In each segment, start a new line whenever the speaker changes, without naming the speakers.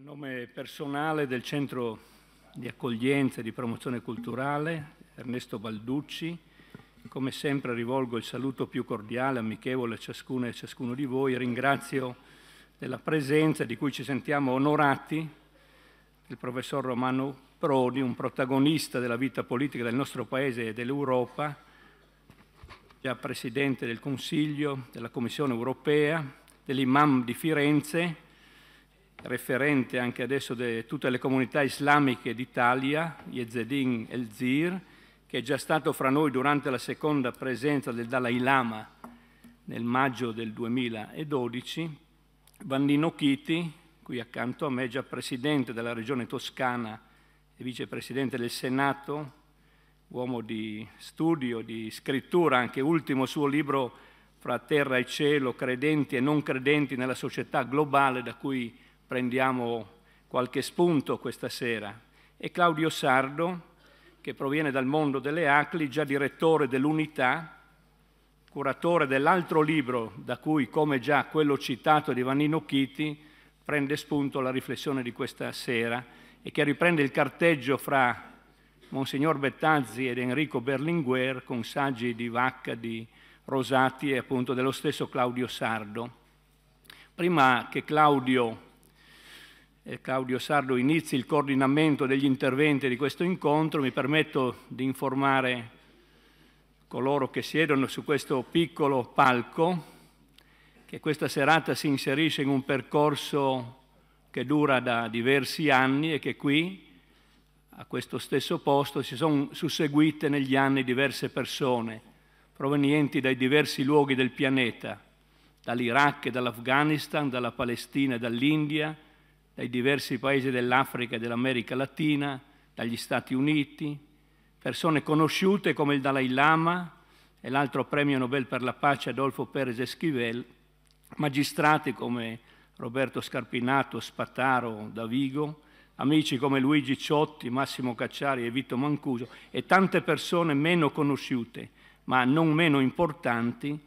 A nome personale del Centro di Accoglienza e di Promozione Culturale, Ernesto Balducci, come sempre rivolgo il saluto più cordiale, amichevole a ciascuno e a ciascuno di voi. Ringrazio della presenza di cui ci sentiamo onorati il professor Romano Prodi, un protagonista della vita politica del nostro Paese e dell'Europa, già Presidente del Consiglio, della Commissione europea, dell'Imam di Firenze, referente anche adesso di tutte le comunità islamiche d'Italia, Yezedin El Zir, che è già stato fra noi durante la seconda presenza del Dalai Lama nel maggio del 2012, Vannino Chiti, qui accanto a me, già presidente della regione toscana e vicepresidente del Senato, uomo di studio, di scrittura, anche ultimo suo libro Fra terra e cielo, credenti e non credenti nella società globale da cui prendiamo qualche spunto questa sera, e Claudio Sardo, che proviene dal mondo delle ACLI, già direttore dell'unità, curatore dell'altro libro da cui, come già quello citato di Vanino Chiti, prende spunto la riflessione di questa sera e che riprende il carteggio fra Monsignor Bettazzi ed Enrico Berlinguer con saggi di Vacca, di Rosati e appunto dello stesso Claudio Sardo. Prima che Claudio Claudio Sardo inizi il coordinamento degli interventi di questo incontro, mi permetto di informare coloro che siedono su questo piccolo palco che questa serata si inserisce in un percorso che dura da diversi anni e che qui, a questo stesso posto, si sono susseguite negli anni diverse persone provenienti dai diversi luoghi del pianeta, dall'Iraq e dall'Afghanistan, dalla Palestina e dall'India, dai diversi paesi dell'Africa e dell'America Latina, dagli Stati Uniti, persone conosciute come il Dalai Lama e l'altro premio Nobel per la pace Adolfo Pérez Esquivel, magistrati come Roberto Scarpinato, Spataro, Davigo, amici come Luigi Ciotti, Massimo Cacciari e Vito Mancuso e tante persone meno conosciute, ma non meno importanti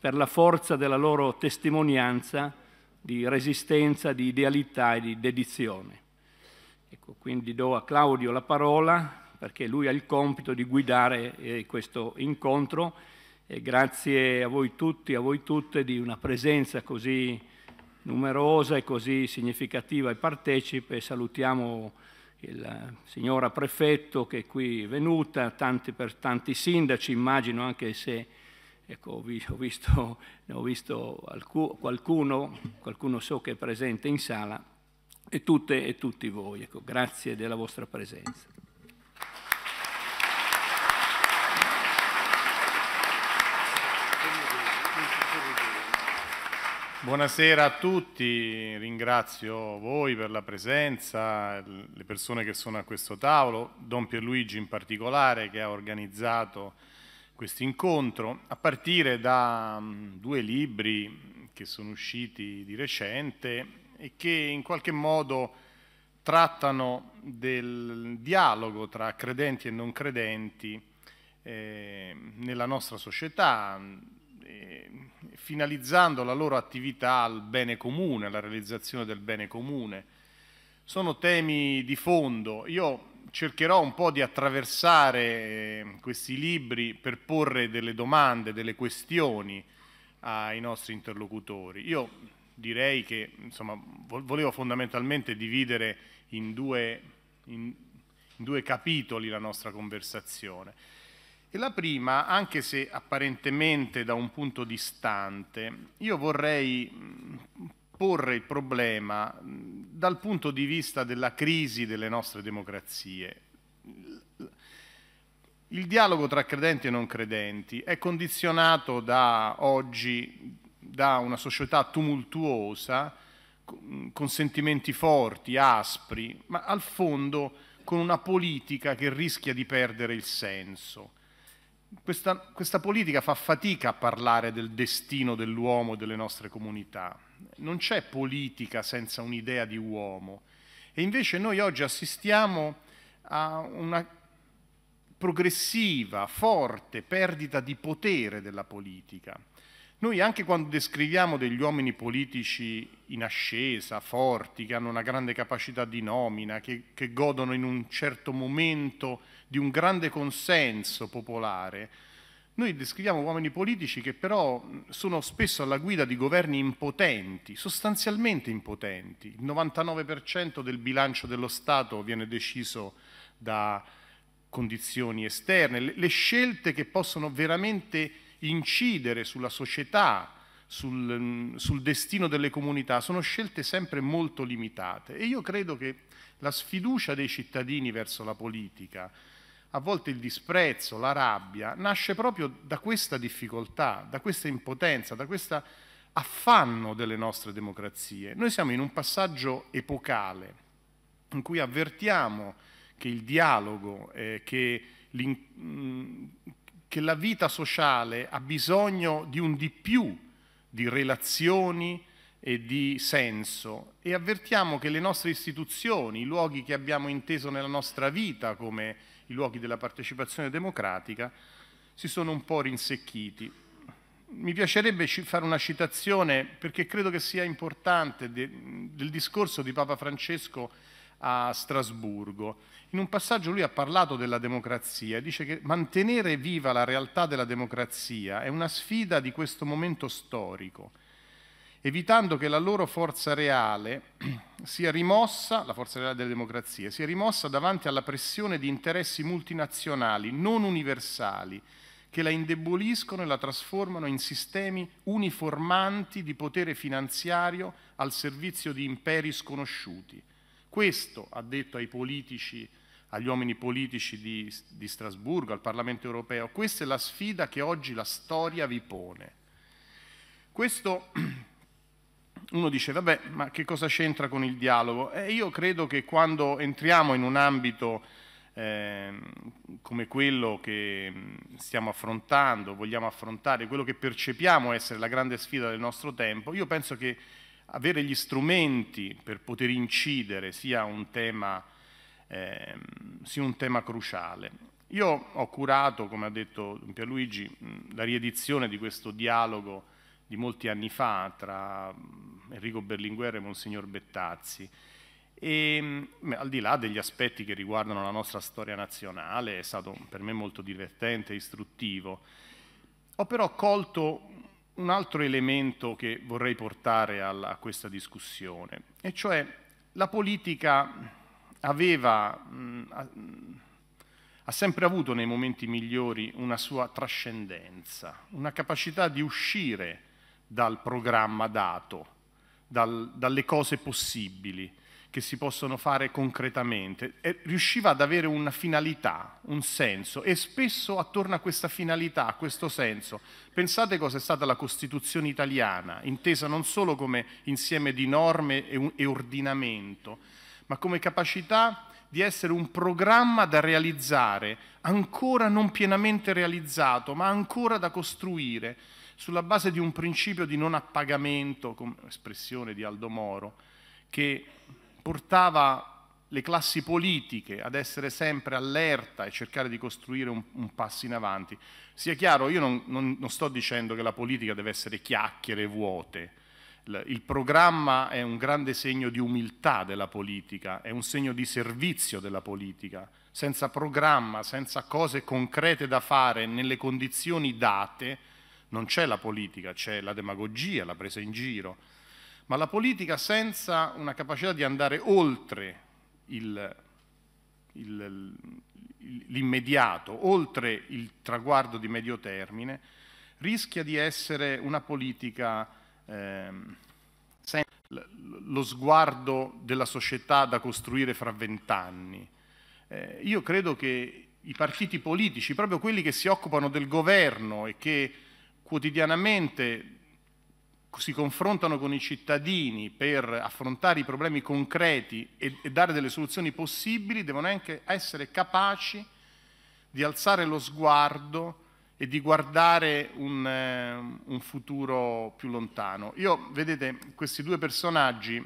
per la forza della loro testimonianza di resistenza, di idealità e di dedizione. Ecco, quindi do a Claudio la parola perché lui ha il compito di guidare eh, questo incontro e grazie a voi tutti, a voi tutte di una presenza così numerosa e così significativa e partecipe. Salutiamo il signora prefetto che è qui venuta, tanti, per tanti sindaci, immagino anche se Ecco, ho visto, ne ho visto qualcuno, qualcuno so che è presente in sala, e tutte e tutti voi. Ecco, grazie della vostra presenza.
Buonasera a tutti, ringrazio voi per la presenza, le persone che sono a questo tavolo, Don Pierluigi in particolare che ha organizzato questo incontro, a partire da mm, due libri che sono usciti di recente e che in qualche modo trattano del dialogo tra credenti e non credenti eh, nella nostra società, eh, finalizzando la loro attività al bene comune, alla realizzazione del bene comune. Sono temi di fondo. Io cercherò un po' di attraversare eh, questi libri per porre delle domande, delle questioni ai nostri interlocutori. Io direi che insomma, volevo fondamentalmente dividere in due, in, in due capitoli la nostra conversazione. E la prima, anche se apparentemente da un punto distante, io vorrei mm, porre il problema dal punto di vista della crisi delle nostre democrazie. Il dialogo tra credenti e non credenti è condizionato da oggi da una società tumultuosa, con sentimenti forti, aspri, ma al fondo con una politica che rischia di perdere il senso. Questa, questa, politica fa fatica a parlare del destino dell'uomo e delle nostre comunità. Non c'è politica senza un'idea di uomo. E invece noi oggi assistiamo a una progressiva, forte perdita di potere della politica. Noi anche quando descriviamo degli uomini politici in ascesa, forti, che hanno una grande capacità di nomina, che, che godono in un certo momento di un grande consenso popolare, noi descriviamo uomini politici che però sono spesso alla guida di governi impotenti, sostanzialmente impotenti. Il 99% del bilancio dello Stato viene deciso da condizioni esterne. Le scelte che possono veramente incidere sulla società, sul, sul destino delle comunità, sono scelte sempre molto limitate. E io credo che la sfiducia dei cittadini verso la politica, a volte il disprezzo, la rabbia, nasce proprio da questa difficoltà, da questa impotenza, da questo affanno delle nostre democrazie. Noi siamo in un passaggio epocale in cui avvertiamo che il dialogo, eh, che, mm, che la vita sociale ha bisogno di un di più di relazioni e di senso e avvertiamo che le nostre istituzioni, i luoghi che abbiamo inteso nella nostra vita come i luoghi della partecipazione democratica, si sono un po' rinsecchiti. Mi piacerebbe fare una citazione perché credo che sia importante del discorso di Papa Francesco a Strasburgo. In un passaggio lui ha parlato della democrazia e dice che mantenere viva la realtà della democrazia è una sfida di questo momento storico evitando che la loro forza reale sia rimossa, la forza reale delle democrazie, sia rimossa davanti alla pressione di interessi multinazionali non universali che la indeboliscono e la trasformano in sistemi uniformanti di potere finanziario al servizio di imperi sconosciuti. Questo ha detto ai politici, agli uomini politici di, di Strasburgo, al Parlamento europeo, questa è la sfida che oggi la storia vi pone. Questo uno dice, vabbè, ma che cosa c'entra con il dialogo? Eh, io credo che quando entriamo in un ambito eh, come quello che stiamo affrontando, vogliamo affrontare, quello che percepiamo essere la grande sfida del nostro tempo, io penso che avere gli strumenti per poter incidere sia un tema, eh, sia un tema cruciale. Io ho curato, come ha detto Pierluigi, la riedizione di questo dialogo di molti anni fa tra mm, Enrico Berlinguer e Monsignor Bettazzi, e, mm, al di là degli aspetti che riguardano la nostra storia nazionale, è stato per me molto divertente e istruttivo. Ho però colto un altro elemento che vorrei portare alla, a questa discussione, e cioè la politica aveva, mh, mm, ha, sempre avuto nei momenti migliori una sua trascendenza, una capacità di uscire dal programma dato, dal, dalle cose possibili che si possono fare concretamente. E riusciva ad avere una finalità, un senso e spesso attorno a questa finalità, a questo senso, pensate cosa è stata la Costituzione italiana, intesa non solo come insieme di norme e, un, e ordinamento, ma come capacità di essere un programma da realizzare, ancora non pienamente realizzato, ma ancora da costruire, sulla base di un principio di non appagamento, come espressione di Aldo Moro, che portava le classi politiche ad essere sempre allerta e cercare di costruire un, un passo in avanti. Sia chiaro, io non, non, non sto dicendo che la politica deve essere chiacchiere vuote, il programma è un grande segno di umiltà della politica, è un segno di servizio della politica. Senza programma, senza cose concrete da fare nelle condizioni date, non c'è la politica, c'è la demagogia, la presa in giro, ma la politica senza una capacità di andare oltre l'immediato, oltre il traguardo di medio termine, rischia di essere una politica ehm, senza lo sguardo della società da costruire fra vent'anni. Eh, io credo che i partiti politici, proprio quelli che si occupano del governo e che quotidianamente si confrontano con i cittadini per affrontare i problemi concreti e, e dare delle soluzioni possibili, devono anche essere capaci di alzare lo sguardo e di guardare un, eh, un, futuro più lontano. Io, vedete, questi due personaggi,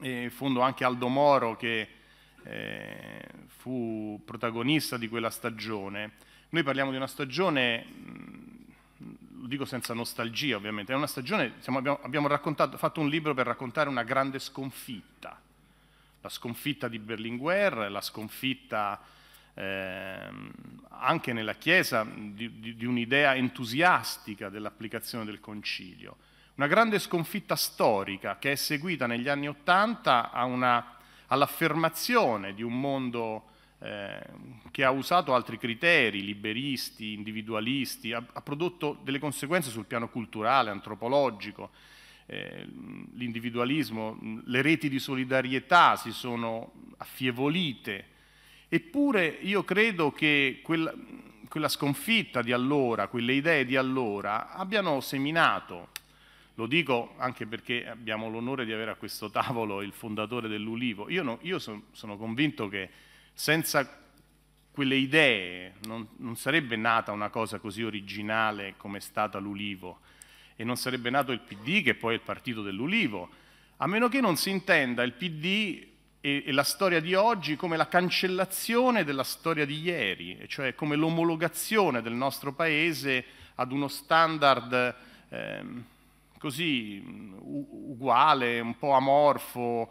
eh, in fondo anche Aldo Moro che eh, fu protagonista di quella stagione, noi parliamo di una stagione mh, dico senza nostalgia ovviamente, è una stagione, siamo, abbiamo, abbiamo fatto un libro per raccontare una grande sconfitta, la sconfitta di Berlinguer, la sconfitta eh, anche nella Chiesa di, di, di un'idea entusiastica dell'applicazione del concilio. Una grande sconfitta storica che è seguita negli anni Ottanta all'affermazione di un mondo Ehm, che ha usato altri criteri, liberisti, individualisti, ha, ha prodotto delle conseguenze sul piano culturale, antropologico, eh, l'individualismo, le reti di solidarietà si sono affievolite, eppure io credo che quella, quella sconfitta di allora, quelle idee di allora, abbiano seminato lo dico anche perché abbiamo l'onore di avere a questo tavolo il fondatore dell'Ulivo. Io, no, io son, sono convinto che senza quelle idee non, non sarebbe nata una cosa così originale come è stata l'Ulivo e non sarebbe nato il PD che poi è il partito dell'Ulivo, a meno che non si intenda il PD e, e, la storia di oggi come la cancellazione della storia di ieri, cioè come l'omologazione del nostro Paese ad uno standard ehm, così uguale, un po' amorfo,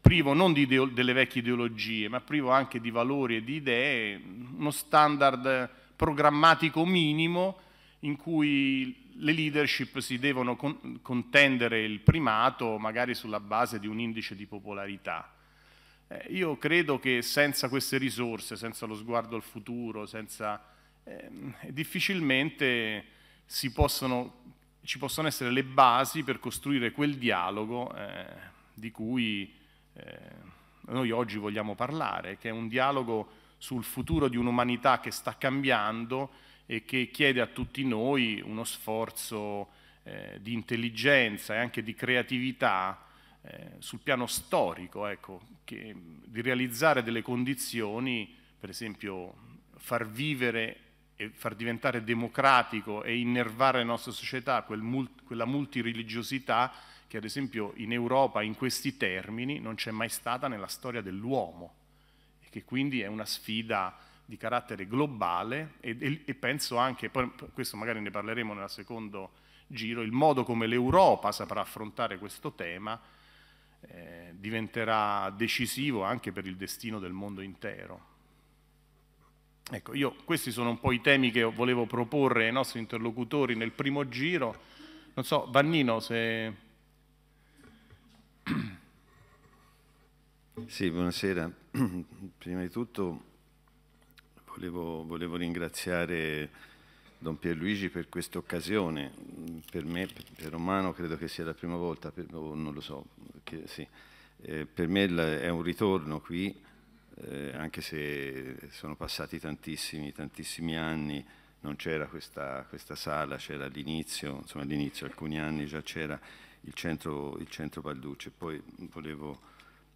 privo non ideo- delle vecchie ideologie, ma privo anche di valori e di idee, uno standard programmatico minimo in cui le leadership si devono con- contendere il primato magari sulla base di un indice di popolarità. Eh, io credo che senza queste risorse, senza lo sguardo al futuro, senza, eh, difficilmente possono, ci possono essere le basi per costruire quel dialogo eh, di cui eh, noi oggi vogliamo parlare, che è un dialogo sul futuro di un'umanità che sta cambiando e che chiede a tutti noi uno sforzo eh, di intelligenza e anche di creatività eh, sul piano storico, ecco, che, di realizzare delle condizioni, per esempio far vivere e far diventare democratico e innervare la nostra società quel mul- quella multireligiosità che ad esempio in Europa in questi termini non c'è mai stata nella storia dell'uomo e che quindi è una sfida di carattere globale e, e, e penso anche, poi questo magari ne parleremo nel secondo giro, il modo come l'Europa saprà affrontare questo tema eh, diventerà decisivo anche per il destino del mondo intero. Ecco, io, questi sono un po' i temi che volevo proporre ai nostri interlocutori nel primo giro. Non so, Vannino, se
Sì, buonasera. Prima di tutto volevo, volevo ringraziare Don Pierluigi per questa occasione. Per me, per Romano, credo che sia la prima volta, per, oh, non lo so, che, sì. eh, per me è un ritorno qui, eh, anche se sono passati tantissimi, tantissimi anni, non c'era questa, questa sala, c'era all'inizio, insomma all'inizio, alcuni anni già c'era il centro, il centro Palducci. Poi volevo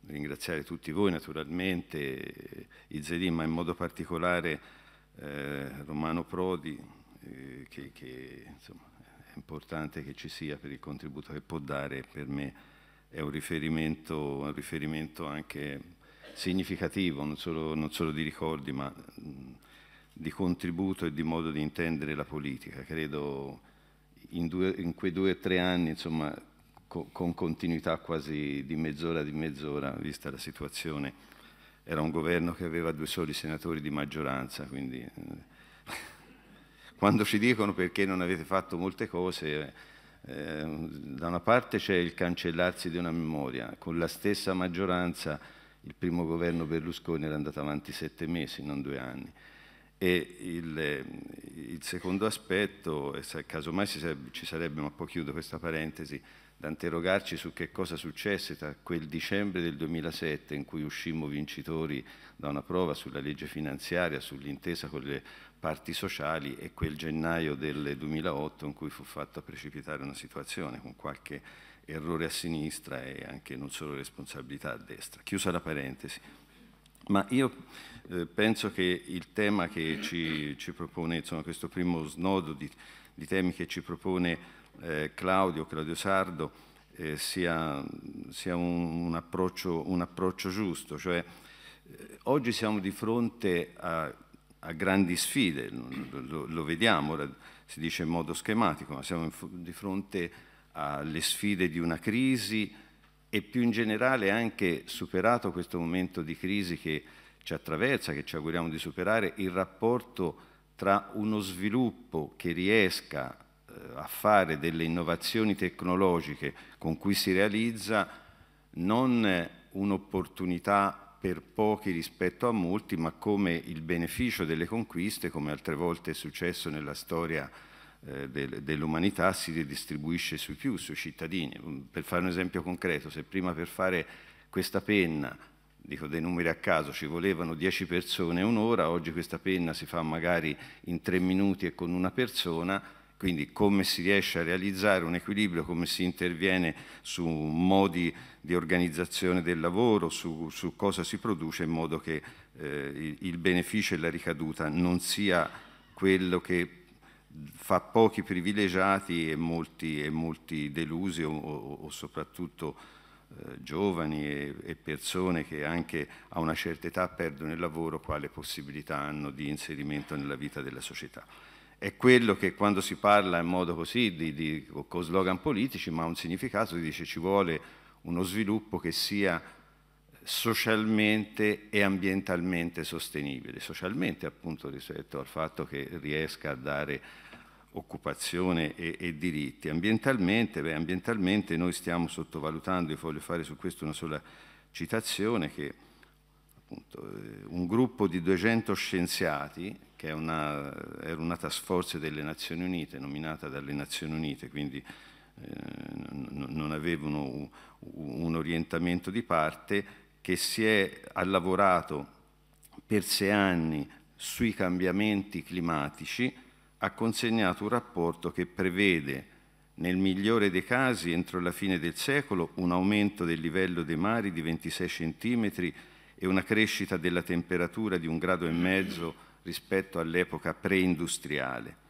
ringraziare tutti voi naturalmente, eh, Izzelin, ma in modo particolare eh, Romano Prodi, eh, che, che insomma, è importante che ci sia per il contributo che può dare, per me è un riferimento, un riferimento anche significativo, non solo, non solo di ricordi, ma mh, di contributo e di modo di intendere la politica. Credo in, due, in quei due o tre anni, insomma, co con continuità quasi di mezz'ora di mezz'ora, vista la situazione. Era un governo che aveva due soli senatori di maggioranza, quindi eh, quando ci dicono perché non avete fatto molte cose, eh, da una parte c'è il cancellarsi di una memoria, con la stessa maggioranza il primo governo Berlusconi era andato avanti sette mesi, non due anni. E il, il secondo aspetto, casomai ci sarebbe, ma poi chiudo questa parentesi, da interrogarci su che cosa successe tra quel dicembre del 2007 in cui uscimmo vincitori da una prova sulla legge finanziaria, sull'intesa con le parti sociali e quel gennaio del 2008 in cui fu fatta precipitare una situazione con qualche errore a sinistra e anche non solo responsabilità a destra. Chiusa la parentesi. Ma io eh, penso che il tema che ci, ci propone, insomma questo primo snodo di, di temi che ci propone eh, Claudio, Claudio Sardo, eh, sia, sia un, un, approccio, un, approccio, giusto. Cioè, eh, oggi siamo di fronte a, a grandi sfide, lo, lo, vediamo, si dice in modo schematico, ma siamo di fronte alle sfide di una crisi e più in generale anche superato questo momento di crisi che ci attraversa, che ci auguriamo di superare, il rapporto tra uno sviluppo che riesca eh, a fare delle innovazioni tecnologiche con cui si realizza non un'opportunità per pochi rispetto a molti, ma come il beneficio delle conquiste, come altre volte è successo nella storia eh, dell'umanità, si ridistribuisce sui più, sui cittadini. Mm, per fare un esempio concreto, se prima per fare questa penna, dico dei numeri a caso, ci volevano 10 persone un'ora, oggi questa penna si fa magari in 3 minuti e con una persona, quindi come si riesce a realizzare un equilibrio, come si interviene su modi di organizzazione del lavoro, su, su cosa si produce in modo che eh, il beneficio e la ricaduta non sia quello che fa pochi privilegiati e molti, e molti delusi o, o, o soprattutto eh, giovani e, persone che anche a una certa età perdono il lavoro, quale possibilità hanno di inserimento nella vita della società è quello che quando si parla in modo così, di, di, con slogan politici, ma ha un significato, si dice ci vuole uno sviluppo che sia socialmente e ambientalmente sostenibile. Socialmente appunto rispetto al fatto che riesca a dare occupazione e, e diritti. Ambientalmente, beh, ambientalmente noi stiamo sottovalutando, e voglio fare su questo una sola citazione, che appunto, eh, un gruppo di 200 scienziati, che una, era una task force delle Nazioni Unite, nominata dalle Nazioni Unite, quindi eh, non avevano un, un orientamento di parte, che si è, ha lavorato per sei anni sui cambiamenti climatici, ha consegnato un rapporto che prevede nel migliore dei casi entro la fine del secolo un aumento del livello dei mari di 26 centimetri e una crescita della temperatura di un grado e mezzo rispetto all'epoca preindustriale.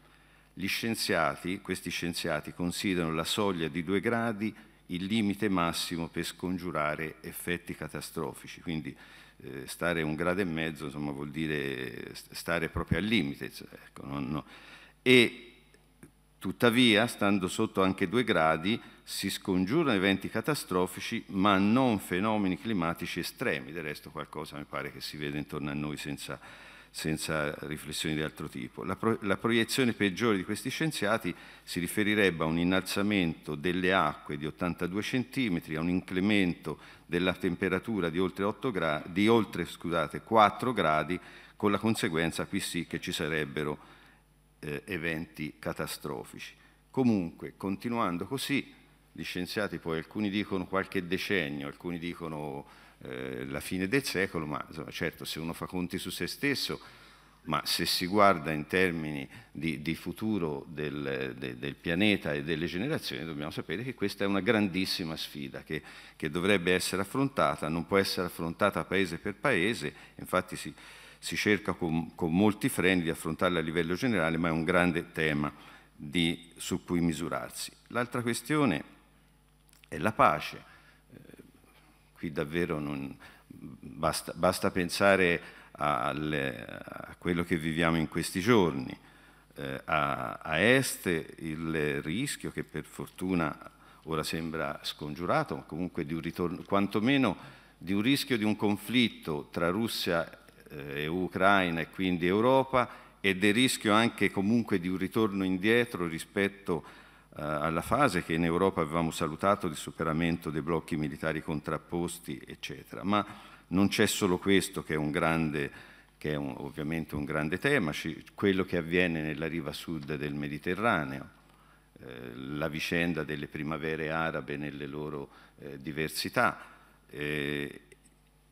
Gli scienziati, questi scienziati, considerano la soglia di due gradi il limite massimo per scongiurare effetti catastrofici, quindi eh, stare un grado e mezzo insomma, vuol dire stare proprio al limite. Cioè, ecco, non, no. E tuttavia, stando sotto anche due gradi, si scongiurano eventi catastrofici ma non fenomeni climatici estremi, del resto qualcosa mi pare che si vede intorno a noi senza, senza riflessioni di altro tipo. La, pro, la proiezione peggiore di questi scienziati si riferirebbe a un innalzamento delle acque di 82 cm, a un incremento della temperatura di oltre, 8 gra, di oltre scusate, 4 gradi, con la conseguenza qui sì che ci sarebbero eh, eventi catastrofici. Comunque, continuando così, di scienziati, poi alcuni dicono qualche decennio, alcuni dicono eh, la fine del secolo, ma insomma, certo se uno fa conti su se stesso, ma se si guarda in termini di, di futuro del, de, del, pianeta e delle generazioni, dobbiamo sapere che questa è una grandissima sfida che, che dovrebbe essere affrontata, non può essere affrontata paese per paese, infatti si, si cerca con, con, molti freni di affrontarla a livello generale, ma è un grande tema di, su cui misurarsi. L'altra questione è la pace. Eh, qui davvero non, basta, basta, pensare alle, a quello che viviamo in questi giorni. Eh, a, a, est il rischio che per fortuna ora sembra scongiurato, ma comunque di un ritorno, quantomeno di un rischio di un conflitto tra Russia eh, e Ucraina e quindi Europa e del rischio anche comunque di un ritorno indietro rispetto a eh, alla fase che in Europa avevamo salutato di superamento dei blocchi militari contrapposti, eccetera. Ma non c'è solo questo che è, un grande, che è un, ovviamente un grande tema, quello che avviene nella riva sud del Mediterraneo, eh, la vicenda delle primavere arabe nelle loro eh, diversità, eh,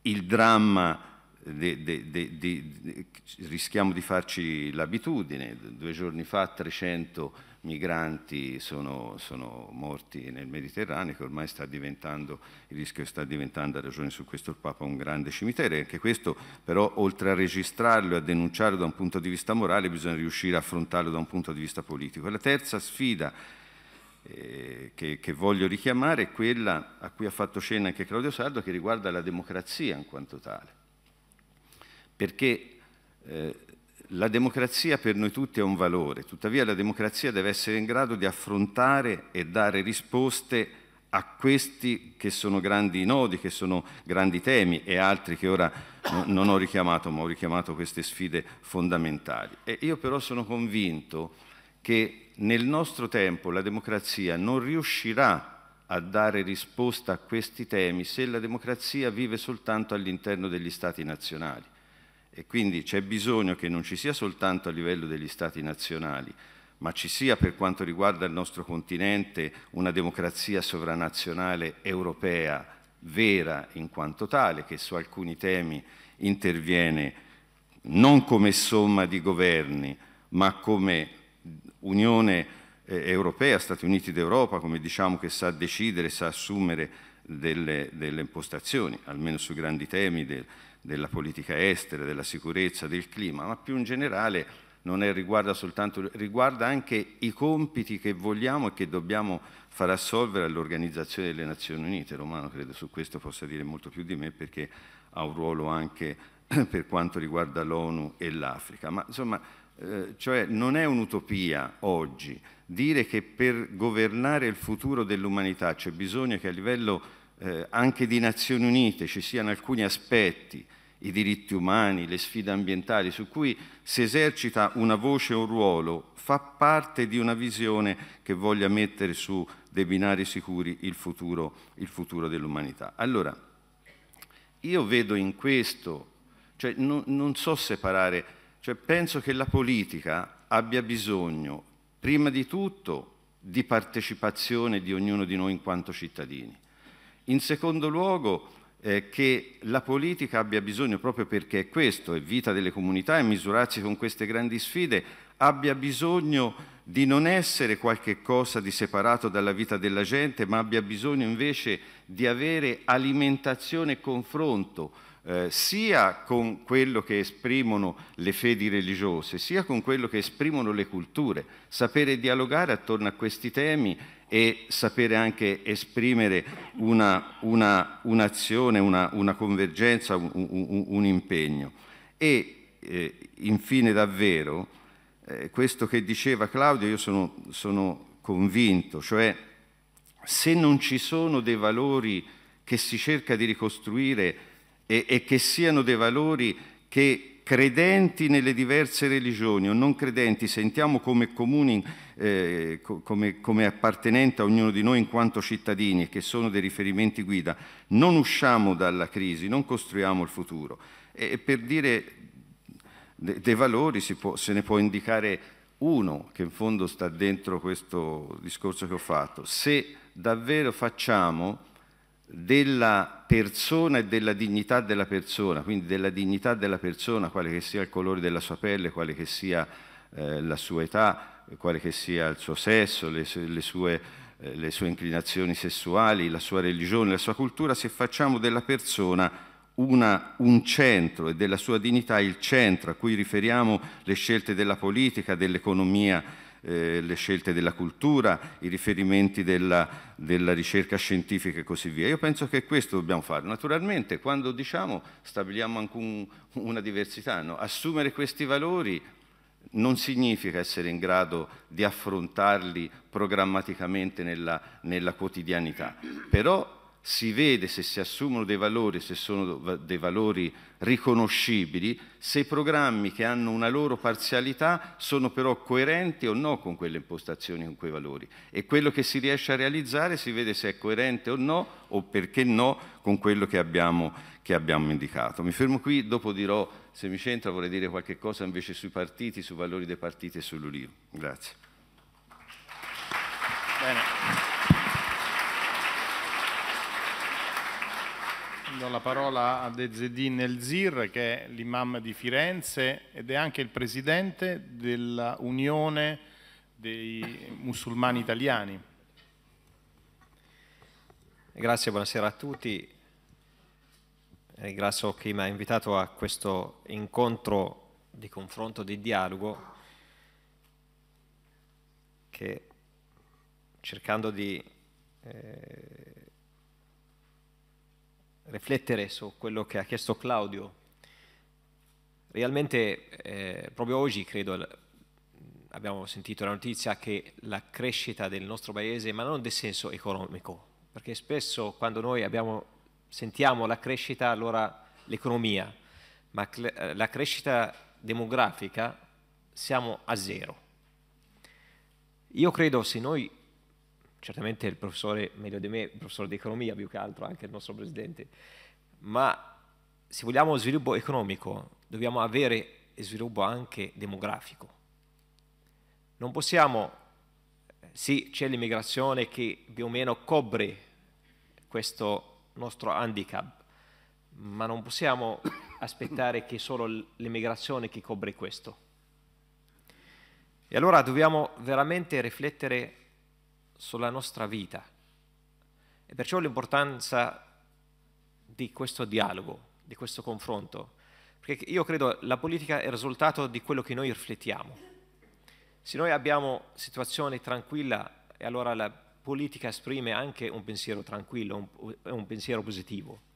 il dramma De, de, de, rischiamo di farci l'abitudine. Due giorni fa 300 migranti sono, sono, morti nel Mediterraneo, che ormai sta diventando, il rischio sta diventando, ha ragione su questo il Papa, un grande cimitero. E anche questo però, oltre a registrarlo e a denunciarlo da un punto di vista morale, bisogna riuscire a affrontarlo da un punto di vista politico. E la terza sfida eh, che, che, voglio richiamare è quella a cui ha fatto cenno anche Claudio Sardo, che riguarda la democrazia in quanto tale. Perché eh, la democrazia per noi tutti è un valore, tuttavia la democrazia deve essere in grado di affrontare e dare risposte a questi che sono grandi nodi, che sono grandi temi e altri che ora non ho richiamato, ma ho richiamato queste sfide fondamentali. E io però sono convinto che nel nostro tempo la democrazia non riuscirà a dare risposta a questi temi se la democrazia vive soltanto all'interno degli Stati nazionali. E quindi c'è bisogno che non ci sia soltanto a livello degli Stati nazionali, ma ci sia per quanto riguarda il nostro continente una democrazia sovranazionale europea vera in quanto tale, che su alcuni temi interviene non come somma di governi, ma come Unione eh, Europea, Stati Uniti d'Europa, come diciamo che sa decidere, sa assumere delle, delle impostazioni, almeno sui grandi temi del, della politica estera, della sicurezza, del clima, ma più in generale non è, riguarda soltanto, riguarda anche i compiti che vogliamo e che dobbiamo far assolvere all'Organizzazione delle Nazioni Unite. Romano credo su questo possa dire molto più di me perché ha un ruolo anche per quanto riguarda l'ONU e l'Africa. Ma insomma, eh, cioè non è un'utopia oggi dire che per governare il futuro dell'umanità c'è cioè bisogno che a livello eh, anche di Nazioni Unite ci siano alcuni aspetti, i diritti umani, le sfide ambientali, su cui si esercita una voce o un ruolo, fa parte di una visione che voglia mettere su dei binari sicuri il futuro, il futuro dell'umanità. Allora, io vedo in questo, cioè, non, non so separare, cioè, penso che la politica abbia bisogno, prima di tutto, di partecipazione di ognuno di noi in quanto cittadini in secondo luogo, eh, che la politica abbia bisogno, proprio perché è questo è vita delle comunità e misurarsi con queste grandi sfide, abbia bisogno di non essere qualche cosa di separato dalla vita della gente, ma abbia bisogno invece di avere alimentazione e confronto, eh, sia con quello che esprimono le fedi religiose, sia con quello che esprimono le culture, sapere dialogare attorno a questi temi e sapere anche esprimere un'azione, una, una, convergenza, un, un, un impegno. E eh, infine davvero, eh, questo che diceva Claudio, io sono, sono convinto, cioè se non ci sono dei valori che si cerca di ricostruire e, e che siano dei valori che credenti nelle diverse religioni o non credenti sentiamo come comuni, eh, come, come appartenenti a ognuno di noi in quanto cittadini, e che sono dei riferimenti guida, non usciamo dalla crisi, non costruiamo il futuro. E per dire de, dei valori può, se ne può indicare uno che in fondo sta dentro questo discorso che ho fatto. Se davvero facciamo della persona e della dignità della persona, quindi della dignità della persona, quale che sia il colore della sua pelle, quale che sia eh, la sua età, quale che sia il suo sesso, le, le, sue, eh, le sue inclinazioni sessuali, la sua religione, la sua cultura, se facciamo della persona una, un centro e della sua dignità il centro a cui riferiamo le scelte della politica, dell'economia, eh, le scelte della cultura, i riferimenti della, della, ricerca scientifica e così via. Io penso che questo dobbiamo fare. Naturalmente quando diciamo stabiliamo anche un, una diversità, no? assumere questi valori non significa essere in grado di affrontarli programmaticamente nella, nella quotidianità, però si vede se si assumono dei valori, se sono dei valori riconoscibili, se i programmi che hanno una loro parzialità sono però coerenti o no con quelle impostazioni, con quei valori. E quello che si riesce a realizzare si vede se è coerente o no, o perché no, con quello che abbiamo, che abbiamo indicato. Mi fermo qui, dopo dirò, se mi c'entra, vorrei dire qualche cosa invece sui partiti, sui valori dei partiti e sull'Ulivo. Grazie. Bene.
Do la parola ad Ezzedin Elzir, che è l'imam di Firenze ed è anche il presidente dell'Unione dei musulmani italiani.
Grazie, buonasera a tutti. Ringrazio chi mi ha invitato a questo incontro di confronto, di dialogo, che cercando di eh, riflettere su quello che ha chiesto Claudio. Realmente eh, proprio oggi credo abbiamo sentito la notizia che la crescita del nostro paese, ma non del senso economico, perché spesso quando noi abbiamo, sentiamo la crescita allora l'economia, ma eh, la crescita demografica siamo a zero. Io credo se noi certamente il professore, meglio di me, il professore di economia più che altro, anche il nostro presidente, ma se vogliamo sviluppo economico dobbiamo avere sviluppo anche demografico. Non possiamo, sì c'è l'immigrazione che più o meno copre questo nostro handicap, ma non possiamo aspettare che solo l'immigrazione che copre questo. E allora dobbiamo veramente riflettere sulla nostra vita. E perciò l'importanza di questo dialogo, di questo confronto, perché io credo la politica è il risultato di quello che noi riflettiamo. Se noi abbiamo situazione tranquilla, e allora la politica esprime anche un pensiero tranquillo, un, un pensiero positivo.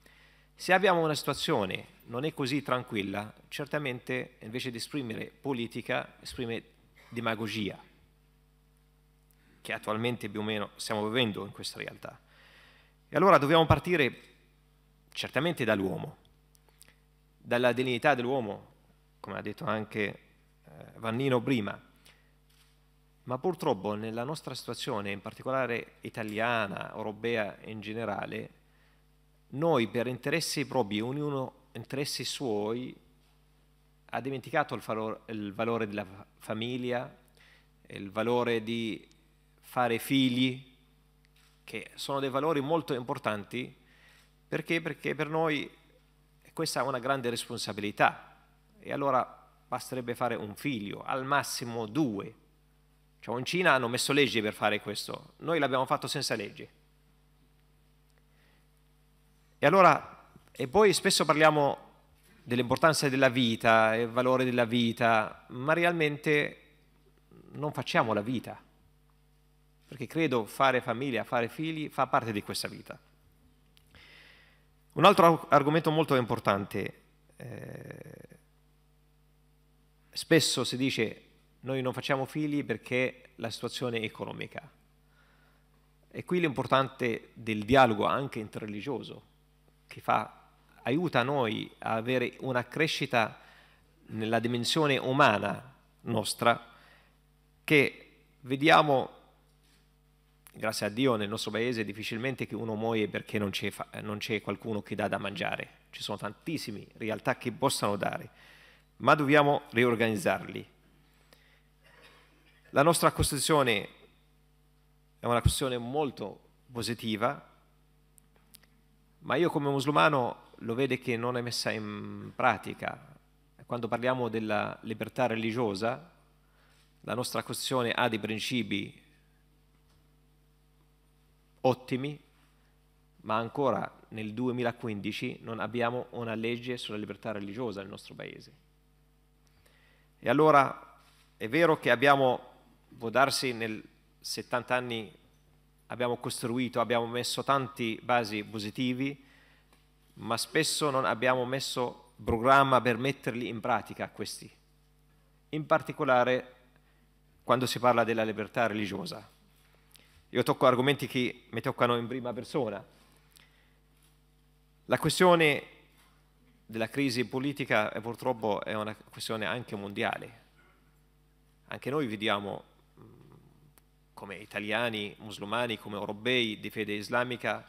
Se abbiamo una situazione non è così tranquilla, certamente invece di esprimere politica esprime demagogia che attualmente più o meno stiamo vivendo in questa realtà. E allora dobbiamo partire certamente dall'uomo, dalla dignità dell'uomo, come ha detto anche eh, Vannino prima, ma purtroppo nella nostra situazione, in particolare italiana, europea in generale, noi per interessi propri, ognuno interessi suoi, ha dimenticato il, valore, il valore della famiglia, il valore di fare figli, che sono dei valori molto importanti, perché? Perché per noi questa è una grande responsabilità e allora basterebbe fare un figlio, al massimo due. Cioè in Cina hanno messo leggi per fare questo, noi l'abbiamo fatto senza leggi. E allora, e poi spesso parliamo dell'importanza della vita, e il valore della vita, ma realmente non facciamo la vita perché credo fare famiglia, fare figli fa parte di questa vita. Un altro argomento molto importante, eh, spesso si dice noi non facciamo figli perché la situazione è economica. E qui l'importante del dialogo anche interreligioso, che fa, aiuta noi a avere una crescita nella dimensione umana nostra, che vediamo grazie a Dio nel nostro paese difficilmente che uno muoia perché non c'è, non c'è qualcuno che dà da mangiare, ci sono tantissime realtà che possano dare, ma dobbiamo riorganizzarli. La nostra Costituzione è una questione molto positiva, ma io come musulmano lo vedo che non è messa in pratica. Quando parliamo della libertà religiosa, la nostra Costituzione ha dei principi ottimi, ma ancora nel 2015 non abbiamo una legge sulla libertà religiosa nel nostro paese. E allora è vero che abbiamo, può darsi nel 70 anni, abbiamo costruito, abbiamo messo tanti basi positivi, ma spesso non abbiamo messo programma per metterli in pratica questi, in particolare quando si parla della libertà religiosa. Io tocco argomenti che mi toccano in prima persona. La questione della crisi politica è purtroppo è una questione anche mondiale. Anche noi vediamo come italiani, musulmani, come europei di fede islamica,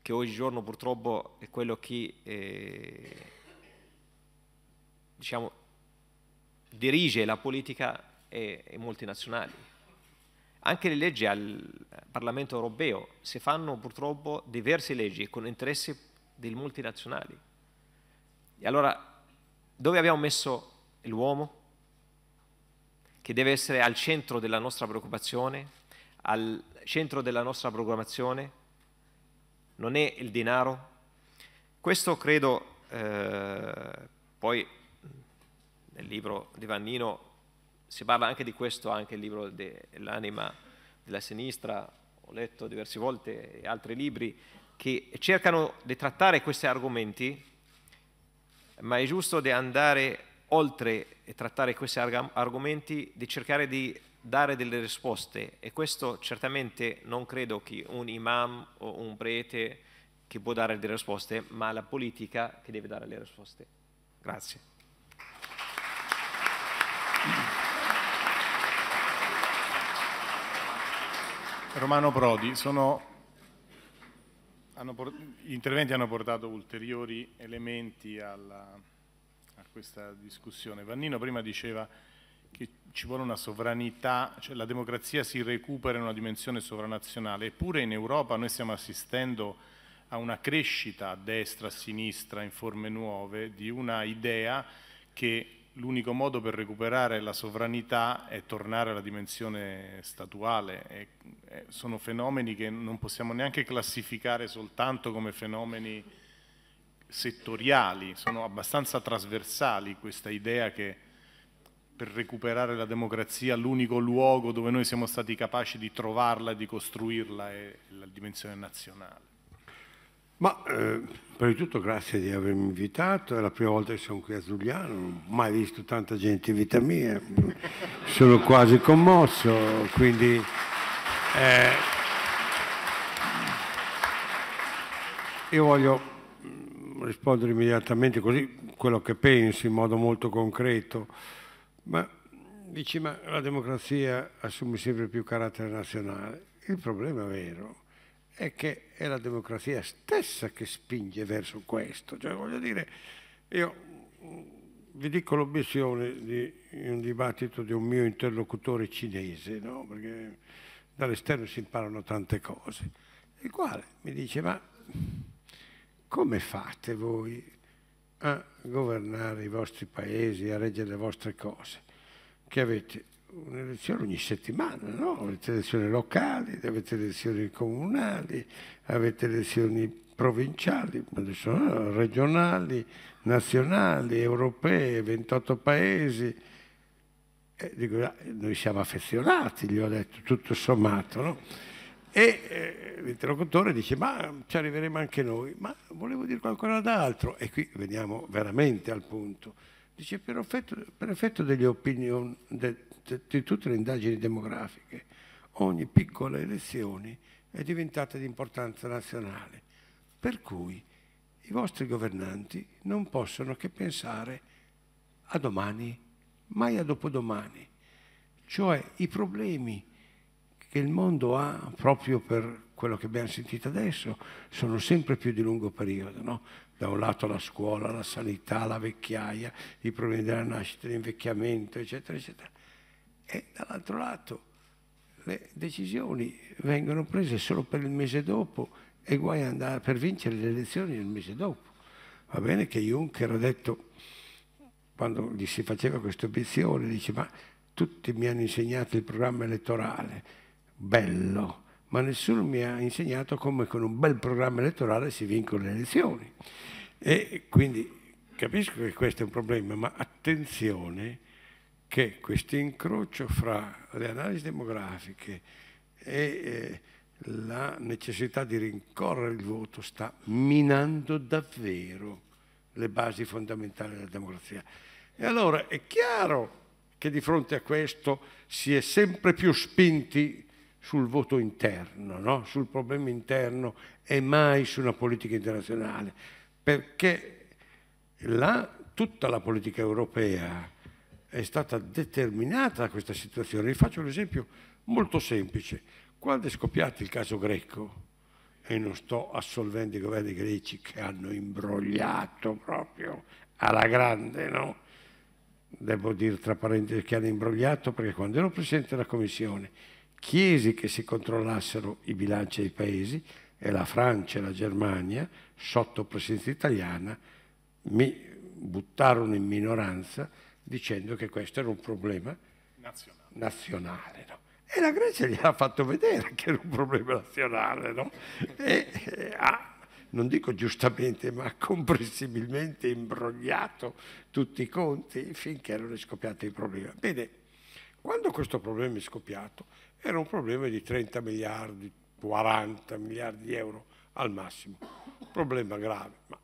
che oggigiorno purtroppo è quello che eh, diciamo, dirige la politica e, e multinazionali anche le leggi al Parlamento europeo, si fanno purtroppo diverse leggi con interessi dei multinazionali. E allora dove abbiamo messo l'uomo? Che deve essere al centro della nostra preoccupazione, al centro della nostra programmazione, non è il denaro. Questo credo, eh, poi nel libro di Vannino si parla anche di questo, anche il libro dell'anima della sinistra, ho letto diverse volte altri libri che cercano di trattare questi argomenti, ma è giusto di andare oltre e trattare questi argomenti, di cercare di dare delle risposte e questo certamente non credo che un imam o un prete che può dare delle risposte, ma la politica che deve dare le risposte. Grazie.
Romano Prodi, sono, hanno, gli interventi hanno portato ulteriori elementi alla, a questa discussione. Vannino prima diceva che ci vuole una sovranità, cioè la democrazia si recupera in una dimensione sovranazionale, eppure in Europa noi stiamo assistendo a una crescita a destra, a sinistra, in forme nuove, di una idea che l'unico modo per recuperare la sovranità è tornare alla dimensione statuale. E, e sono fenomeni che non possiamo neanche classificare soltanto come fenomeni settoriali, sono abbastanza trasversali questa idea che per recuperare la democrazia l'unico luogo dove noi siamo stati capaci di trovarla e di costruirla è la dimensione nazionale.
Ma eh, prima di tutto grazie di avermi invitato, è la prima volta che sono qui a Zugliano, non ho mai visto tanta gente in vita mia, sono quasi commosso, quindi... Eh, io voglio mm, rispondere immediatamente così quello che penso in modo molto concreto, ma dici ma la democrazia assume sempre più carattere nazionale, il problema è vero è che è la democrazia stessa che spinge verso questo. Cioè, voglio dire, io mm, vi dico l'obiezione di un dibattito di un mio interlocutore cinese, no? perché dall'esterno si imparano tante cose, il quale mi dice, ma come fate voi a governare i vostri paesi, a reggere le vostre cose, che avete un'elezione ogni settimana, no? Avete elezioni locali, avete elezioni comunali, avete elezioni provinciali, regionali, nazionali, europee, 28 paesi. Eh, dico, ah, noi siamo affezionati, gli ho detto, tutto sommato, no? E eh, l'interlocutore dice, ma ci arriveremo anche noi, ma volevo dire qualcosa d'altro. E qui veniamo veramente al punto. Dice, per effetto, per effetto degli opinion, de, di tutte le indagini demografiche, ogni piccola elezione è diventata di importanza nazionale, per cui i vostri governanti non possono che pensare a domani, mai a dopodomani, cioè i problemi che il mondo ha proprio per quello che abbiamo sentito adesso sono sempre più di lungo periodo, no? da un lato la scuola, la sanità, la vecchiaia, i problemi della nascita, l'invecchiamento, eccetera, eccetera e dall'altro lato le decisioni vengono prese solo per il mese dopo e guai a andare per vincere le elezioni il mese dopo. Va bene che Juncker ha detto, quando gli si faceva questa obiezione, dice ma tutti mi hanno insegnato il programma elettorale, bello, ma nessuno mi ha insegnato come con un bel programma elettorale si vincono le elezioni. E quindi capisco che questo è un problema, ma attenzione che questo incrocio fra le analisi demografiche e eh, la necessità di rincorrere il voto sta minando davvero le basi fondamentali della democrazia. E allora è chiaro che di fronte a questo si è sempre più spinti sul voto interno, no? sul problema interno e mai su una politica internazionale, perché la, tutta la politica europea è stata determinata questa situazione. Vi faccio un esempio molto semplice. Quando è scoppiato il caso greco, e non sto assolvendo i governi greci che hanno imbrogliato proprio alla grande, no? Devo dire tra parentesi che hanno imbrogliato perché quando ero presidente della commissione chiesi che si controllassero i bilanci dei paesi e la Francia e la Germania, sotto presidenza italiana, mi buttarono in minoranza dicendo che questo era un problema nazionale. nazionale no? E la Grecia gli ha fatto vedere che era un problema nazionale. No? E, e ha, non dico giustamente, ma comprensibilmente imbrogliato tutti i conti finché erano scoppiati i problemi. Bene, quando questo problema è scoppiato, era un problema di 30 miliardi, 40 miliardi di euro al massimo. Problema grave, ma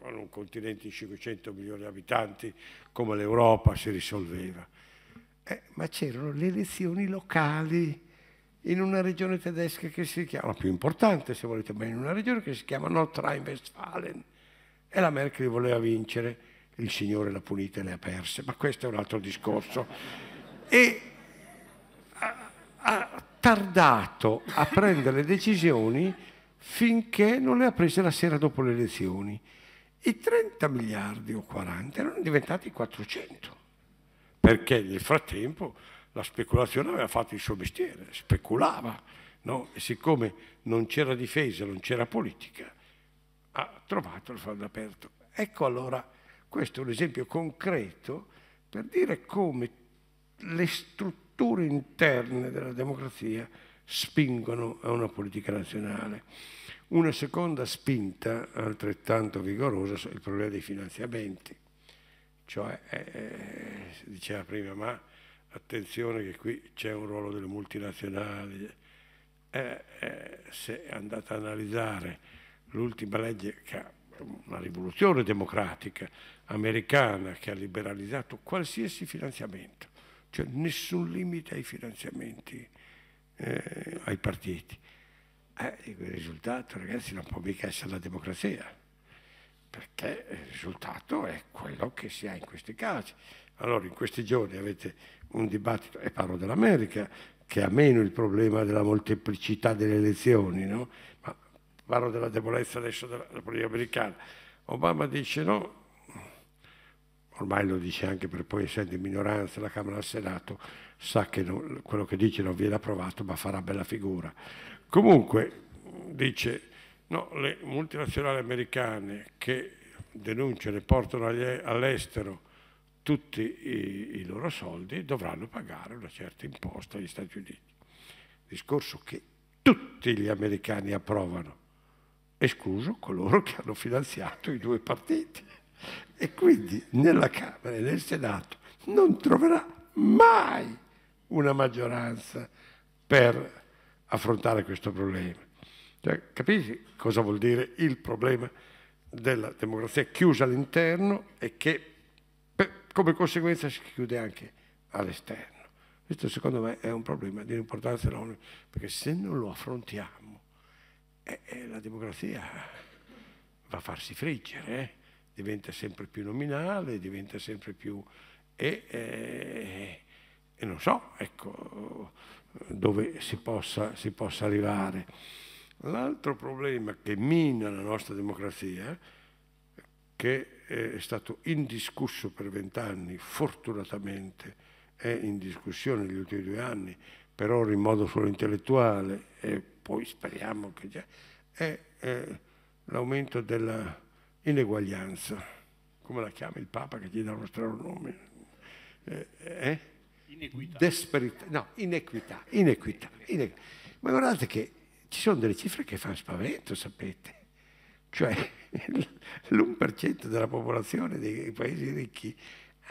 con un continente di 500 milioni di abitanti come l'Europa si risolveva. Eh, ma c'erano le elezioni locali in una regione tedesca che si chiama, più importante se volete ma in una regione che si chiama Nordrhein-Westfalen e la Merkel voleva vincere, il Signore l'ha punita e le ha perse, ma questo è un altro discorso. E ha, ha tardato a prendere decisioni finché non le ha prese la sera dopo le elezioni i 30 miliardi o 40 erano diventati 400, perché nel frattempo la speculazione aveva fatto il suo mestiere, speculava, no? e siccome non c'era difesa, non c'era politica, ha trovato il faldo aperto. Ecco allora, questo è un esempio concreto per dire come le strutture interne della democrazia spingono a una politica nazionale. Una seconda spinta altrettanto vigorosa è il problema dei finanziamenti, cioè eh, eh diceva prima, ma attenzione che qui c'è un ruolo delle multinazionali, eh, eh, se andate ad analizzare l'ultima legge che ha una rivoluzione democratica americana che ha liberalizzato qualsiasi finanziamento, cioè nessun limite ai finanziamenti eh, ai partiti. Eh, il risultato, ragazzi, non può mica essere la democrazia, perché il risultato è quello che si ha in questi casi. Allora, in questi giorni avete un dibattito, e parlo dell'America, che ha meno il problema della molteplicità delle elezioni, no? ma parlo della debolezza adesso della, della politica americana. Obama dice no, ormai lo dice anche per poi essendo in minoranza la Camera e il Senato, sa che non, quello che dice non viene approvato ma farà bella figura. Comunque, dice, no, le multinazionali americane che denunciano e portano all'estero tutti i, i loro soldi dovranno pagare una certa imposta agli Stati Uniti. Discorso che tutti gli americani approvano, escluso coloro che hanno finanziato i due partiti. E quindi nella Camera e nel Senato non troverà mai una maggioranza per affrontare questo problema. Cioè, capisci cosa vuol dire il problema della democrazia chiusa all'interno e che per, come conseguenza si chiude anche all'esterno. Questo secondo me è un problema di importanza enorme, perché se non lo affrontiamo, eh, eh, la democrazia va a farsi friggere, eh? diventa sempre più nominale, diventa sempre più... e eh, non so, ecco dove si possa, si possa arrivare. L'altro problema che mina la nostra democrazia, che è stato indiscusso per vent'anni, fortunatamente è in discussione negli ultimi due anni, per ora in modo solo intellettuale, e poi speriamo che già, è, è l'aumento ineguaglianza, Come la chiama il Papa che gli dà uno strano nome? Eh, eh? Inequità. Desperità, no, inequità, inequità, inequità. Ma guardate che ci sono delle cifre che fanno spavento, sapete. Cioè l'1% della popolazione dei paesi ricchi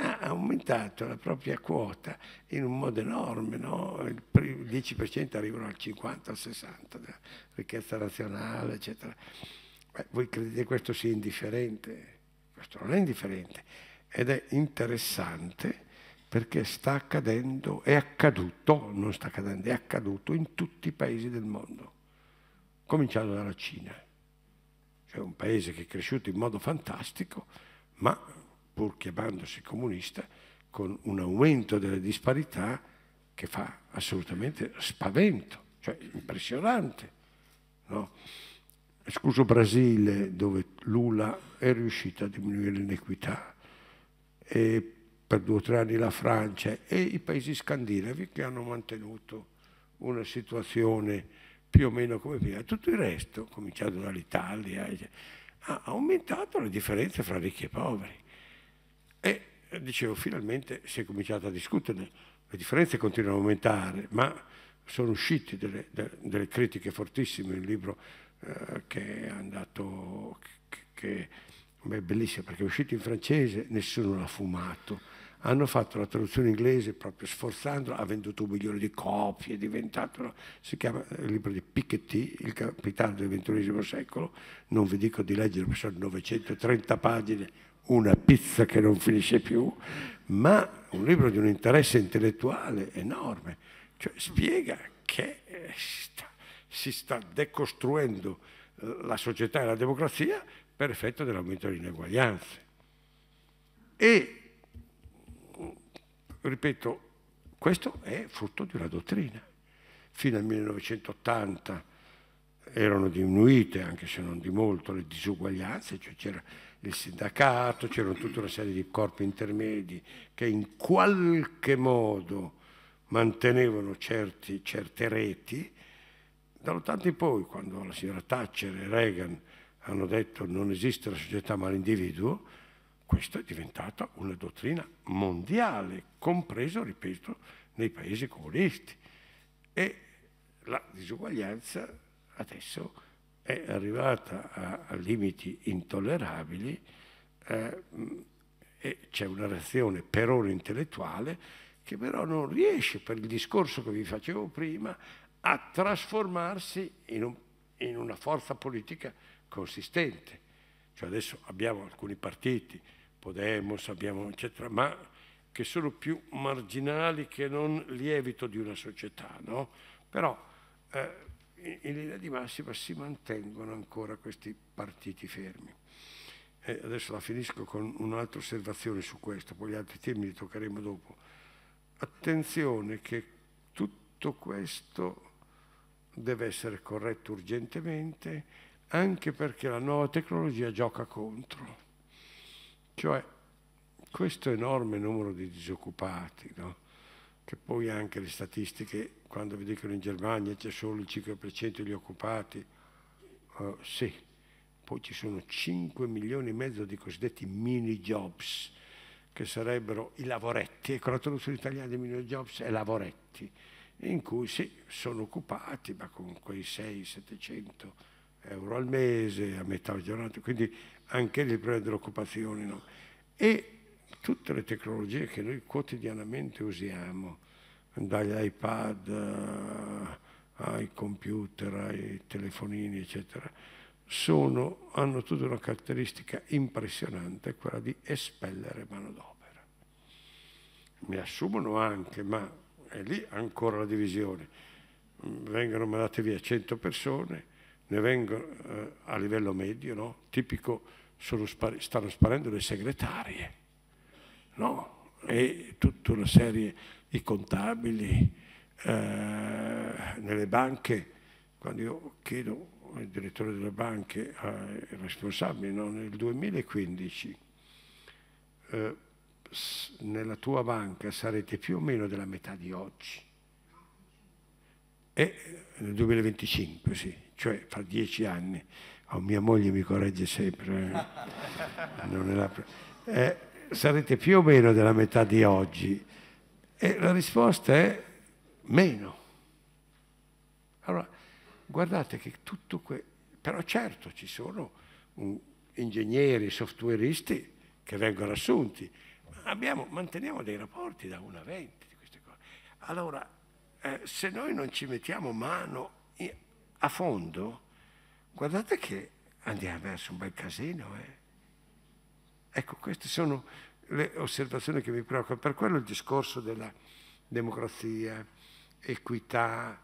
ha aumentato la propria quota in un modo enorme, no? il 10% arrivano al 50, al 60 della ricchezza nazionale, eccetera. Beh, voi credete che questo sia indifferente? Questo non è indifferente ed è interessante perché sta accadendo, è accaduto, non sta accadendo, è accaduto in tutti i paesi del mondo, cominciando dalla Cina. Cioè un paese che è cresciuto in modo fantastico, ma pur chiamandosi comunista, con un aumento delle disparità che fa assolutamente spavento, cioè impressionante. No? Scuso Brasile, dove Lula è riuscito a diminuire l'inequità, e per due o tre anni la Francia e i paesi scandinavi che hanno mantenuto una situazione più o meno come prima. Tutto il resto, cominciando dall'Italia, eh, ha aumentato le differenze fra ricchi e poveri. E dicevo, finalmente si è cominciato a discuterne. Le differenze continuano ad aumentare, ma sono uscite delle, delle, critiche fortissime. Il libro eh, che è andato, che, che beh, è bellissimo perché è uscito in francese, nessuno l'ha fumato hanno fatto la traduzione inglese proprio sforzandola, ha venduto un milione di copie, è diventato, si chiama eh, il libro di Piketty, il capitano del XXI secolo, non vi dico di leggere perché sono 930 pagine, una pizza che non finisce più, ma un libro di un interesse intellettuale enorme, cioè spiega che eh, sta, si sta decostruendo eh, la società e la democrazia per effetto dell'aumento delle ineguaglianze. E ripeto, questo è frutto di una dottrina. Fino al 1980 erano diminuite, anche se non di molto, le disuguaglianze, cioè c'era il sindacato, c'erano tutta una serie di corpi intermedi che in qualche modo mantenevano certi, certe reti. Dall'80 in poi, quando la signora Thatcher e Reagan hanno detto non esiste la società ma l'individuo, questa è diventata una dottrina mondiale, compreso, ripeto, nei paesi comunisti. E la disuguaglianza adesso è arrivata a, limiti intollerabili eh, e c'è una reazione per ora intellettuale che però non riesce, per il discorso che vi facevo prima, a trasformarsi in, un, in una forza politica consistente. Cioè adesso abbiamo alcuni partiti Podemos, abbiamo eccetera, ma che sono più marginali che non lievito di una società, no? Però eh, in, linea di massima si mantengono ancora questi partiti fermi. E eh, adesso la finisco con un'altra osservazione su questo, poi gli altri temi li toccheremo dopo. Attenzione che tutto questo deve essere corretto urgentemente anche perché la nuova tecnologia gioca contro cioè, questo enorme numero di disoccupati, no? che poi anche le statistiche, quando vi dicono in Germania c'è solo il 5% degli occupati, uh, sì, poi ci sono 5 milioni e mezzo di cosiddetti mini jobs, che sarebbero i lavoretti, ecco la traduzione italiana di mini jobs è lavoretti, in cui sì, sono occupati, ma con quei 6-700 euro al mese, a metà giornata, quindi anche il problema dell'occupazione. No? E tutte le tecnologie che noi quotidianamente usiamo, dagli iPad eh, ai computer, ai telefonini, eccetera, sono, hanno tutta una caratteristica impressionante, quella di espellere manodopera. Mi assumono anche, ma è lì ancora la divisione. Vengono mandate via 100 persone, ne vengono eh, a livello medio, no? tipico spar stanno sparendo le segretarie no? e tutta una serie di contabili eh, nelle banche, quando io chiedo al direttore delle banche, ai responsabili, no? nel 2015 eh, nella tua banca sarete più o meno della metà di oggi. E nel 2025, sì, cioè fra dieci anni. Oh, mia moglie mi corregge sempre, eh. la... eh, sarete più o meno della metà di oggi? E la risposta è meno. Allora, guardate che tutto questo, però certo ci sono um, ingegneri, softwareisti che vengono assunti, ma abbiamo, manteniamo dei rapporti da 1 a 20 di queste cose. Allora, eh, se noi non ci mettiamo mano a fondo, guardate che andiamo verso un bel casino. Eh. Ecco, queste sono le osservazioni che mi preoccupano. Per quello il discorso della democrazia, equità,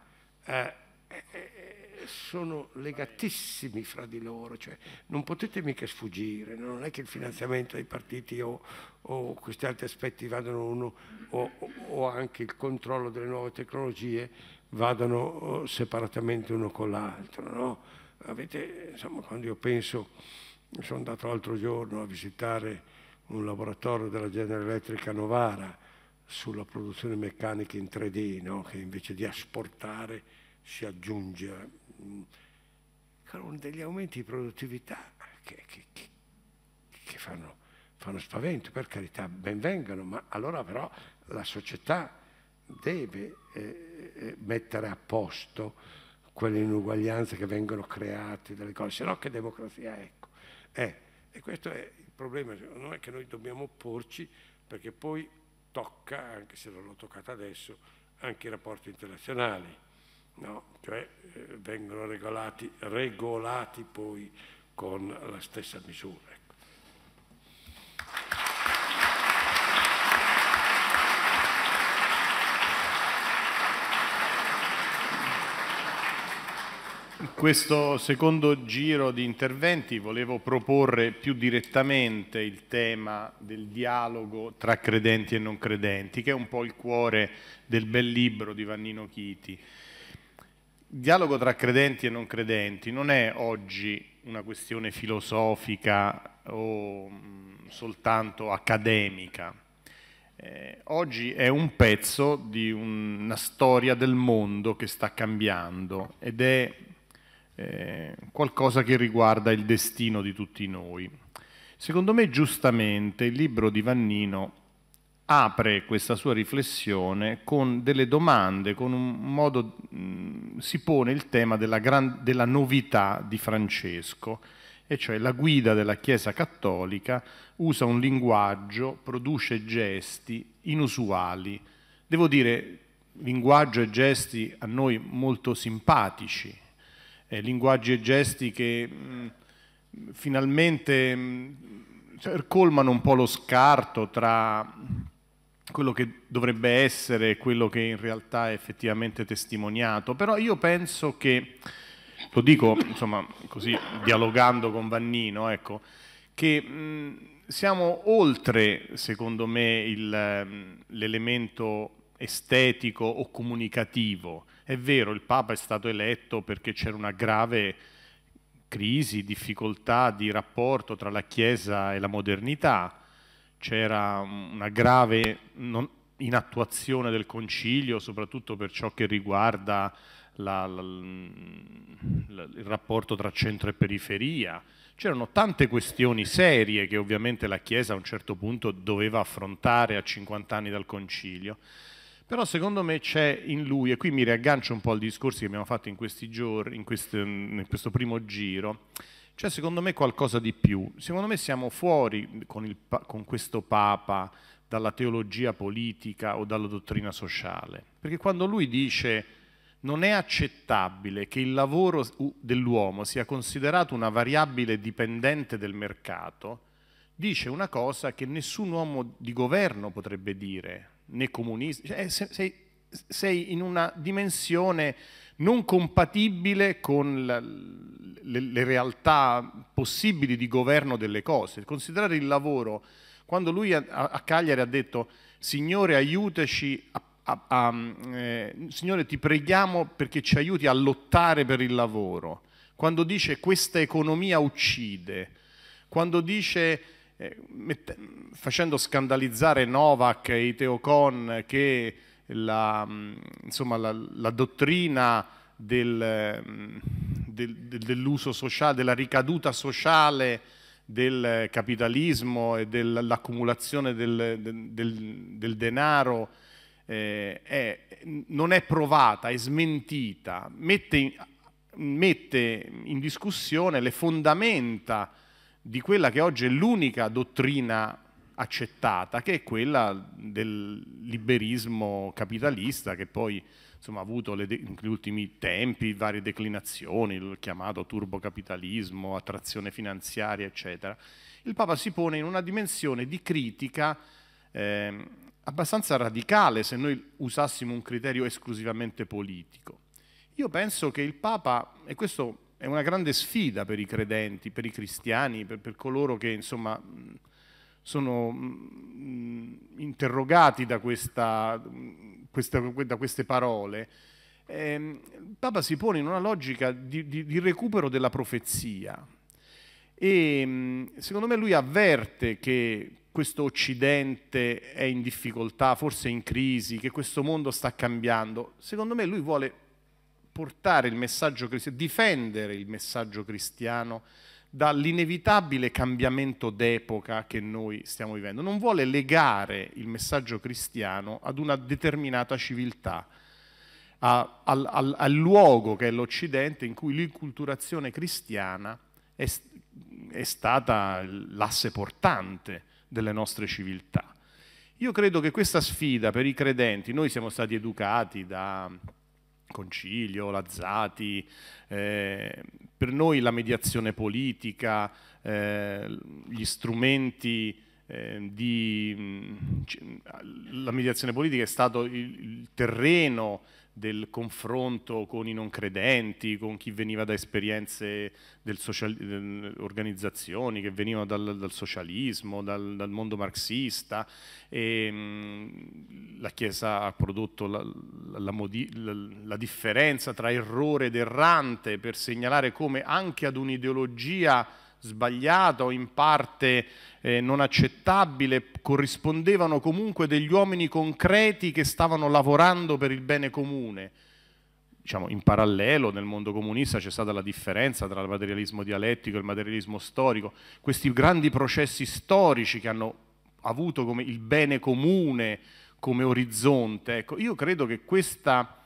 eh, eh, sono legatissimi fra di loro, cioè, non potete mica sfuggire, non è che il finanziamento ai partiti o, o questi altri aspetti vadano uno o, o anche il controllo delle nuove tecnologie vadano oh, separatamente uno con l'altro. No? Avete, insomma, quando io penso, sono andato l'altro giorno a visitare un laboratorio della genere elettrica Novara sulla produzione meccanica in 3D, no? che invece di asportare si aggiunge mm, con degli aumenti di produttività che, che, che fanno, fanno spavento, per carità, benvengano, ma allora però la società deve eh, eh, mettere a posto quelle inuguaglianze che vengono create dalle cose, se no che democrazia ecco. Eh, e questo è il problema, non è che noi dobbiamo opporci perché poi tocca, anche se non l'ho toccata adesso, anche i rapporti internazionali, no? cioè eh, vengono regolati, regolati poi con la stessa misura.
questo secondo giro di interventi volevo proporre più direttamente il tema del dialogo tra credenti e non credenti, che è un po' il cuore del bel libro di Vannino Chiti. Il dialogo tra credenti e non credenti non è oggi una questione filosofica o mm, soltanto accademica. Eh, oggi è un pezzo di un, una storia del mondo che sta cambiando ed è eh, qualcosa che riguarda il destino di tutti noi. Secondo me giustamente il libro di Vannino apre questa sua riflessione con delle domande, con un modo mh, mm, si pone il tema della, gran, della novità di Francesco, e cioè la guida della Chiesa cattolica usa un linguaggio, produce gesti inusuali, devo dire linguaggio e gesti a noi molto simpatici, eh, linguaggi e gesti che mh, mm, finalmente mh, mm, cioè, colmano un po' lo scarto tra quello che dovrebbe essere e quello che in realtà è effettivamente testimoniato. Però io penso che, lo dico insomma così dialogando con Vannino, ecco, che mh, mm, siamo oltre, secondo me, l'elemento estetico o comunicativo è vero, il Papa è stato eletto perché c'era una grave crisi, difficoltà di rapporto tra la Chiesa e la modernità, c'era una grave non, inattuazione del concilio, soprattutto per ciò che riguarda la, la, la, il rapporto tra centro e periferia. C'erano tante questioni serie che ovviamente la Chiesa a un certo punto doveva affrontare a 50 anni dal concilio. Però secondo me c'è in lui, e qui mi riaggancio un po' al discorso che abbiamo fatto in questi giorni, in, queste, mm, in questo primo giro, c'è secondo me qualcosa di più. Secondo me siamo fuori con, il, con questo Papa dalla teologia politica o dalla dottrina sociale. Perché quando lui dice non è accettabile che il lavoro dell'uomo sia considerato una variabile dipendente del mercato, dice una cosa che nessun uomo di governo potrebbe dire né comunisti, cioè, eh, sei, sei, in una dimensione non compatibile con la, le, le realtà possibili di governo delle cose. Considerare il lavoro, quando lui a, a Cagliari ha detto Signore aiutaci a a, a, eh, Signore ti preghiamo perché ci aiuti a lottare per il lavoro, quando dice questa economia uccide, quando dice eh, facendo scandalizzare Novak e i Teocon che la, mm, insomma, la, la dottrina mm, del, del, dell'uso sociale, della ricaduta sociale del capitalismo e dell'accumulazione del, del, denaro eh, è, non è provata, è smentita, mette, mette in discussione le fondamenta di quella che oggi è l'unica dottrina accettata, che è quella del liberismo capitalista che poi insomma, ha avuto negli ultimi tempi varie declinazioni, il chiamato turbocapitalismo, attrazione finanziaria, eccetera. Il Papa si pone in una dimensione di critica eh, abbastanza radicale se noi usassimo un criterio esclusivamente politico. Io penso che il Papa, e questo è una grande sfida per i credenti, per i cristiani, per, per coloro che insomma, sono interrogati da, questa, questa, da queste parole. Eh, Papa si pone in una logica di, di, di recupero della profezia e secondo me lui avverte che questo Occidente è in difficoltà, forse in crisi, che questo mondo sta cambiando. Secondo me lui vuole portare il messaggio cristiano, difendere il messaggio cristiano dall'inevitabile cambiamento d'epoca che noi stiamo vivendo. Non vuole legare il messaggio cristiano ad una determinata civiltà, a, al, al, al, luogo che è l'Occidente in cui l'inculturazione cristiana è, è stata l'asse portante delle nostre civiltà. Io credo che questa sfida per i credenti, noi siamo stati educati da Concilio, Lazzati, eh, per noi la mediazione politica, eh, gli strumenti eh, di... Mm, la mediazione politica è stato il, il terreno del confronto con i non credenti, con chi veniva da esperienze del social, eh, organizzazioni che venivano dal, dal socialismo, dal, dal, mondo marxista. E, mm, la Chiesa ha prodotto la, la, la, la, differenza tra errore ed errante per segnalare come anche ad un'ideologia sbagliata o in parte eh, non accettabile, corrispondevano comunque degli uomini concreti che stavano lavorando per il bene comune. Diciamo, in parallelo nel mondo comunista c'è stata la differenza tra il materialismo dialettico e il materialismo storico, questi grandi processi storici che hanno avuto come il bene comune come orizzonte. Ecco, io credo che questa,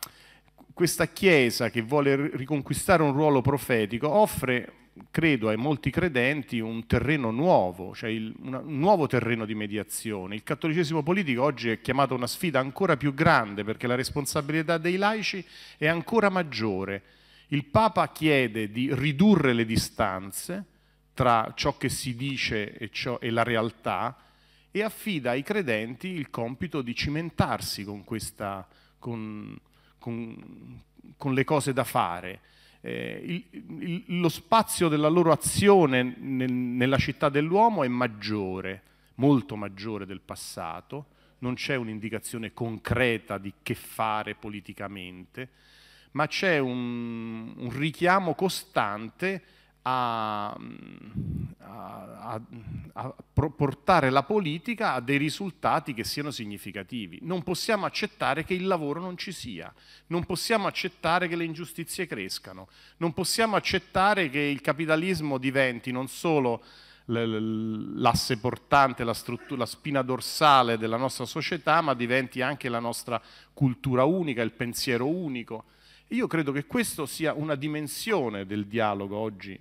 questa Chiesa che vuole riconquistare un ruolo profetico offre credo ai molti credenti un terreno nuovo, cioè il, una, un nuovo terreno di mediazione. Il cattolicesimo politico oggi è chiamato una sfida ancora più grande perché la responsabilità dei laici è ancora maggiore. Il Papa chiede di ridurre le distanze tra ciò che si dice e, ciò, e la realtà e affida ai credenti il compito di cimentarsi con, questa, con, con, con le cose da fare eh, il, il, lo spazio della loro azione nel, nella città dell'uomo è maggiore, molto maggiore del passato, non c'è un'indicazione concreta di che fare politicamente, ma c'è un, un richiamo costante a, a, a, portare la politica a dei risultati che siano significativi. Non possiamo accettare che il lavoro non ci sia, non possiamo accettare che le ingiustizie crescano, non possiamo accettare che il capitalismo diventi non solo l'asse portante, la, la spina dorsale della nostra società, ma diventi anche la nostra cultura unica, il pensiero unico. Io credo che questa sia una dimensione del dialogo oggi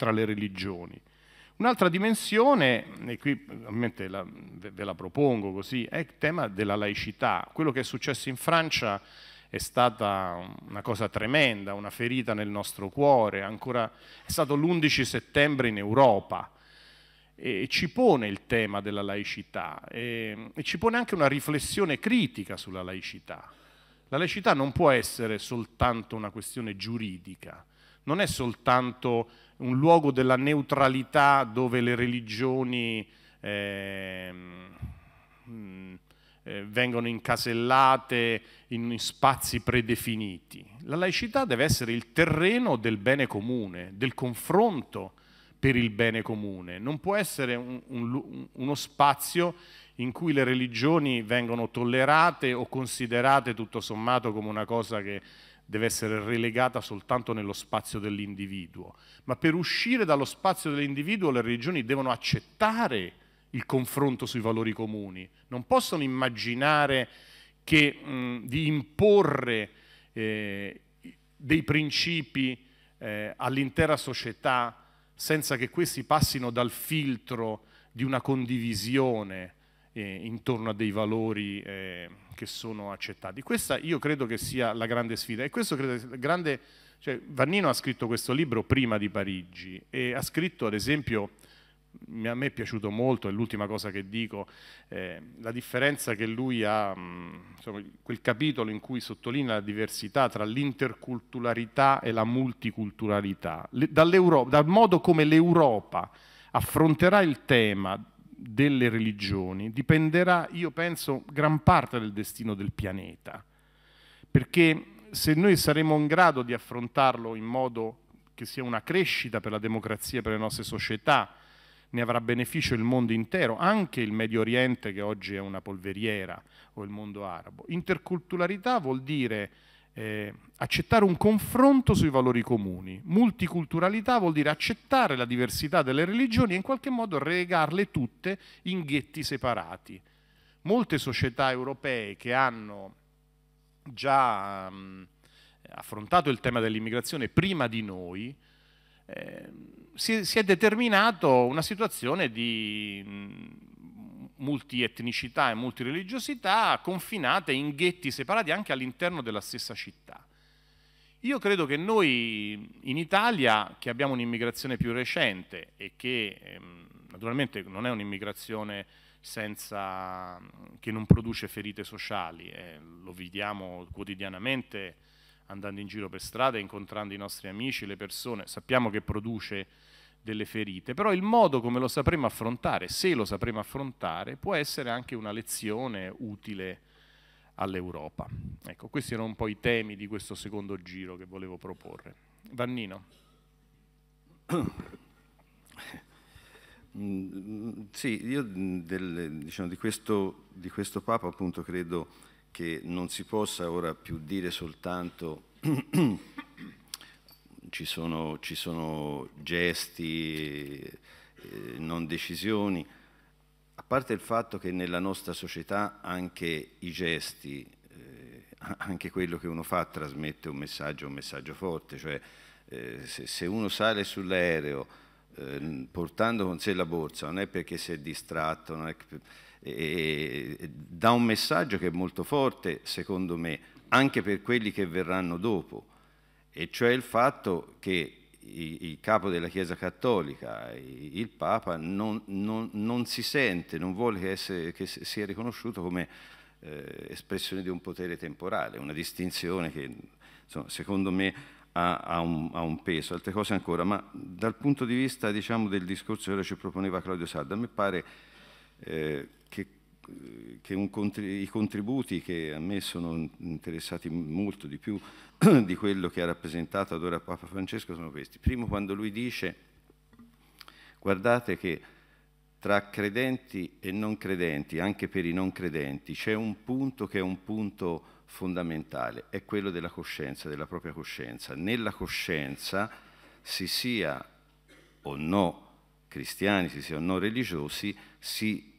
tra le religioni. Un'altra dimensione, e qui ovviamente la, ve la propongo così, è il tema della laicità. Quello che è successo in Francia è stata una cosa tremenda, una ferita nel nostro cuore, Ancora, è stato l'11 settembre in Europa e ci pone il tema della laicità e, e ci pone anche una riflessione critica sulla laicità. La laicità non può essere soltanto una questione giuridica, non è soltanto un luogo della neutralità dove le religioni eh, eh, vengono incasellate in spazi predefiniti. La laicità deve essere il terreno del bene comune, del confronto per il bene comune, non può essere un, un, uno spazio in cui le religioni vengono tollerate o considerate tutto sommato come una cosa che deve essere relegata soltanto nello spazio dell'individuo, ma per uscire dallo spazio dell'individuo le religioni devono accettare il confronto sui valori comuni, non possono immaginare che, mh, di imporre eh, dei principi eh, all'intera società senza che questi passino dal filtro di una condivisione eh, intorno a dei valori eh, che sono accettati. Questa io credo che sia la grande sfida e questo credo grande, cioè, Vannino ha scritto questo libro prima di Parigi e ha scritto ad esempio a me è piaciuto molto, è l'ultima cosa che dico, eh, la differenza che lui ha, mm, insomma, quel capitolo in cui sottolinea la diversità tra l'interculturalità e la multiculturalità, dal modo come l'Europa affronterà il tema delle religioni dipenderà, io penso, gran parte del destino del pianeta, perché se noi saremo in grado di affrontarlo in modo che sia una crescita per la democrazia, per le nostre società, ne avrà beneficio il mondo intero, anche il Medio Oriente che oggi è una polveriera o il mondo arabo. Interculturalità vuol dire eh, accettare un confronto sui valori comuni. Multiculturalità vuol dire accettare la diversità delle religioni e in qualche modo relegarle tutte in ghetti separati. Molte società europee che hanno già mh, ehm, affrontato il tema dell'immigrazione prima di noi, eh, si, si, è determinato una situazione di mh, multietnicità e multireligiosità confinate in ghetti separati anche all'interno della stessa città. Io credo che noi in Italia, che abbiamo un'immigrazione più recente e che ehm, naturalmente non è un'immigrazione senza, che non produce ferite sociali, eh, lo vediamo quotidianamente andando in giro per strada, incontrando i nostri amici, le persone, sappiamo che produce delle ferite, però il modo come lo sapremo affrontare, se lo sapremo affrontare, può essere anche una lezione utile all'Europa. Ecco, questi erano un po' i temi di questo secondo giro che volevo proporre. Vannino.
Mm, sì, io mm, del, diciamo, di, questo, di questo Papa appunto credo che non si possa ora più dire soltanto ci sono, ci sono gesti, eh, non decisioni, a parte il fatto che nella nostra società anche i gesti, eh, anche quello che uno fa trasmette un messaggio, un messaggio forte, cioè eh, se, se, uno sale sull'aereo eh, portando con sé la borsa non è perché si è distratto, è che, e, e, dà un messaggio che è molto forte secondo me anche per quelli che verranno dopo e cioè il fatto che il capo della Chiesa Cattolica, il Papa, non, non, non si sente, non vuole che, essere, che sia riconosciuto come eh, espressione di un potere temporale, una distinzione che insomma, secondo me ha, ha, un, ha, un, peso, altre cose ancora, ma dal punto di vista diciamo, del discorso che ora ci proponeva Claudio Sarda, a me pare... Eh, che contri i contributi che a me sono interessati molto di più di quello che ha rappresentato ad ora Papa Francesco sono questi. Primo quando lui dice, guardate che tra credenti e non credenti, anche per i non credenti, c'è un punto che è un punto fondamentale, è quello della coscienza, della propria coscienza. Nella coscienza si sia o no cristiani, si sia o no religiosi, si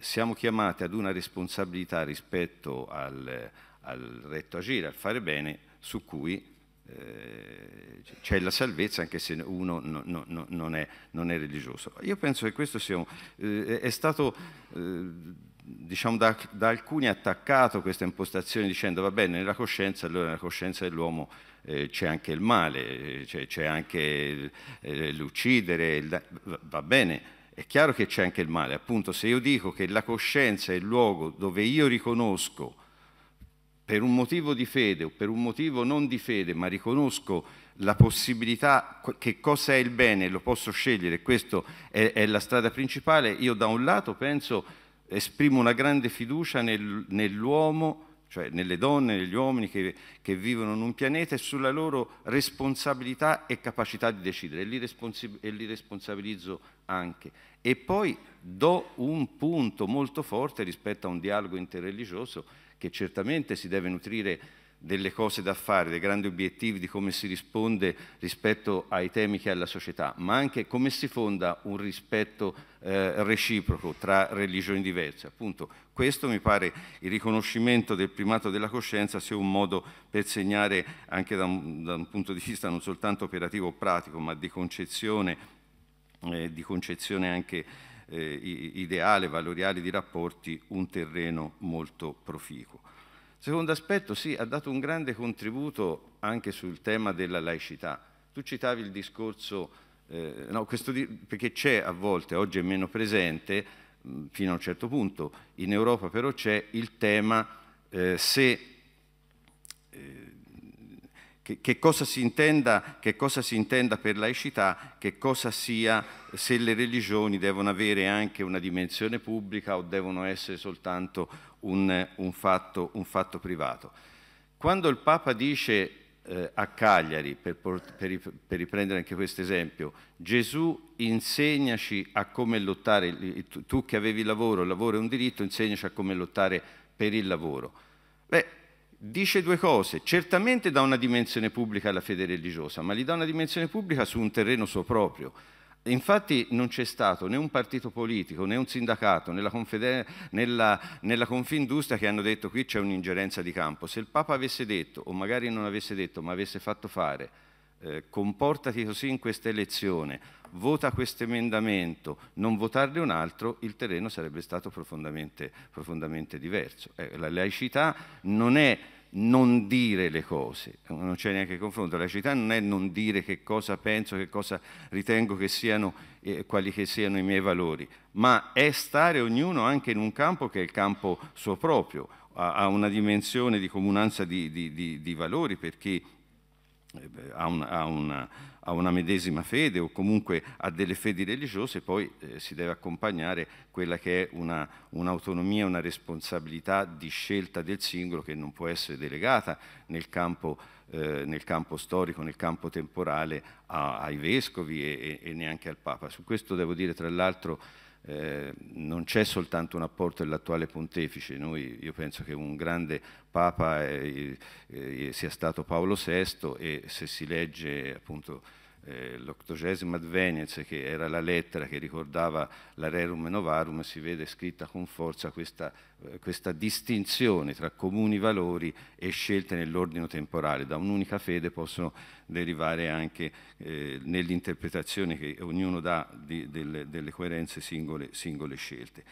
siamo chiamati ad una responsabilità rispetto al, al retto agire, al fare bene, su cui eh, c'è la salvezza anche se uno no, no, no, non, è, non, è, religioso. Io penso che questo sia un, eh, è stato eh, diciamo da, da, alcuni attaccato questa impostazione dicendo va bene nella coscienza allora nella coscienza dell'uomo eh, c'è anche il male, eh, c'è, anche eh, l'uccidere, il, va bene, è chiaro che c'è anche il male, appunto se io dico che la coscienza è il luogo dove io riconosco per un motivo di fede o per un motivo non di fede, ma riconosco la possibilità che cosa è il bene, e lo posso scegliere, questa è, è, la strada principale, io da un lato penso, esprimo una grande fiducia nel, nell'uomo cioè nelle donne, negli uomini che, che, vivono in un pianeta e sulla loro responsabilità e capacità di decidere e li, responsi- e li responsabilizzo anche. E poi do un punto molto forte rispetto a un dialogo interreligioso che certamente si deve nutrire delle cose da fare, dei grandi obiettivi, di come si risponde rispetto ai temi che ha la società, ma anche come si fonda un rispetto eh, reciproco tra religioni diverse. Appunto, questo mi pare il riconoscimento del primato della coscienza sia un modo per segnare anche da un, da un punto di vista non soltanto operativo o pratico, ma di concezione, eh, di concezione anche eh, ideale, valoriale di rapporti, un terreno molto proficuo. Secondo aspetto, sì, ha dato un grande contributo anche sul tema della laicità. Tu citavi il discorso, eh, no, di perché c'è a volte, oggi è meno presente, mh, mm, fino a un certo punto, in Europa però c'è il tema eh, se, eh, che, che, cosa intenda, che, cosa si intenda, per laicità, che cosa sia se le religioni devono avere anche una dimensione pubblica o devono essere soltanto un, un, fatto, un fatto, privato. Quando il Papa dice eh, a Cagliari, per, per, per riprendere anche questo esempio, Gesù insegnaci a come lottare, tu che avevi lavoro, il lavoro è un diritto, insegnaci a come lottare per il lavoro. Beh, dice due cose, certamente dà una dimensione pubblica alla fede religiosa, ma gli dà una dimensione pubblica su un terreno suo proprio Infatti non c'è stato né un partito politico, né un sindacato, né la, nella, nella Confindustria che hanno detto qui c'è un'ingerenza di campo. Se il Papa avesse detto, o magari non avesse detto, ma avesse fatto fare, eh, comportati così in questa elezione, vota questo emendamento, non votarne un altro, il terreno sarebbe stato profondamente, profondamente diverso. Eh, la laicità non è non dire le cose, non c'è neanche confronto, la città non è non dire che cosa penso, che cosa ritengo che siano, eh, quali che siano i miei valori, ma è stare ognuno anche in un campo che è il campo suo proprio, ha, una dimensione di comunanza di, di, di, di valori perché eh, ha una, una, una, medesima fede o comunque ha delle fedi religiose, poi eh, si deve accompagnare quella che è una, un'autonomia, una responsabilità di scelta del singolo che non può essere delegata nel campo, eh, nel campo storico, nel campo temporale a, ai vescovi e, e, e neanche al Papa. Su questo devo dire tra l'altro eh, non c'è soltanto un apporto dell'attuale pontefice, Noi, io penso che un grande papa eh, eh, sia stato Paolo VI e se si legge appunto eh, l'Ottocesimo ad che era la lettera che ricordava la Rerum Novarum, si vede scritta con forza questa, eh, questa distinzione tra comuni valori e scelte nell'ordine temporale. Da un'unica fede possono derivare anche eh, nell'interpretazione che ognuno dà di, delle, delle, coerenze singole, singole scelte.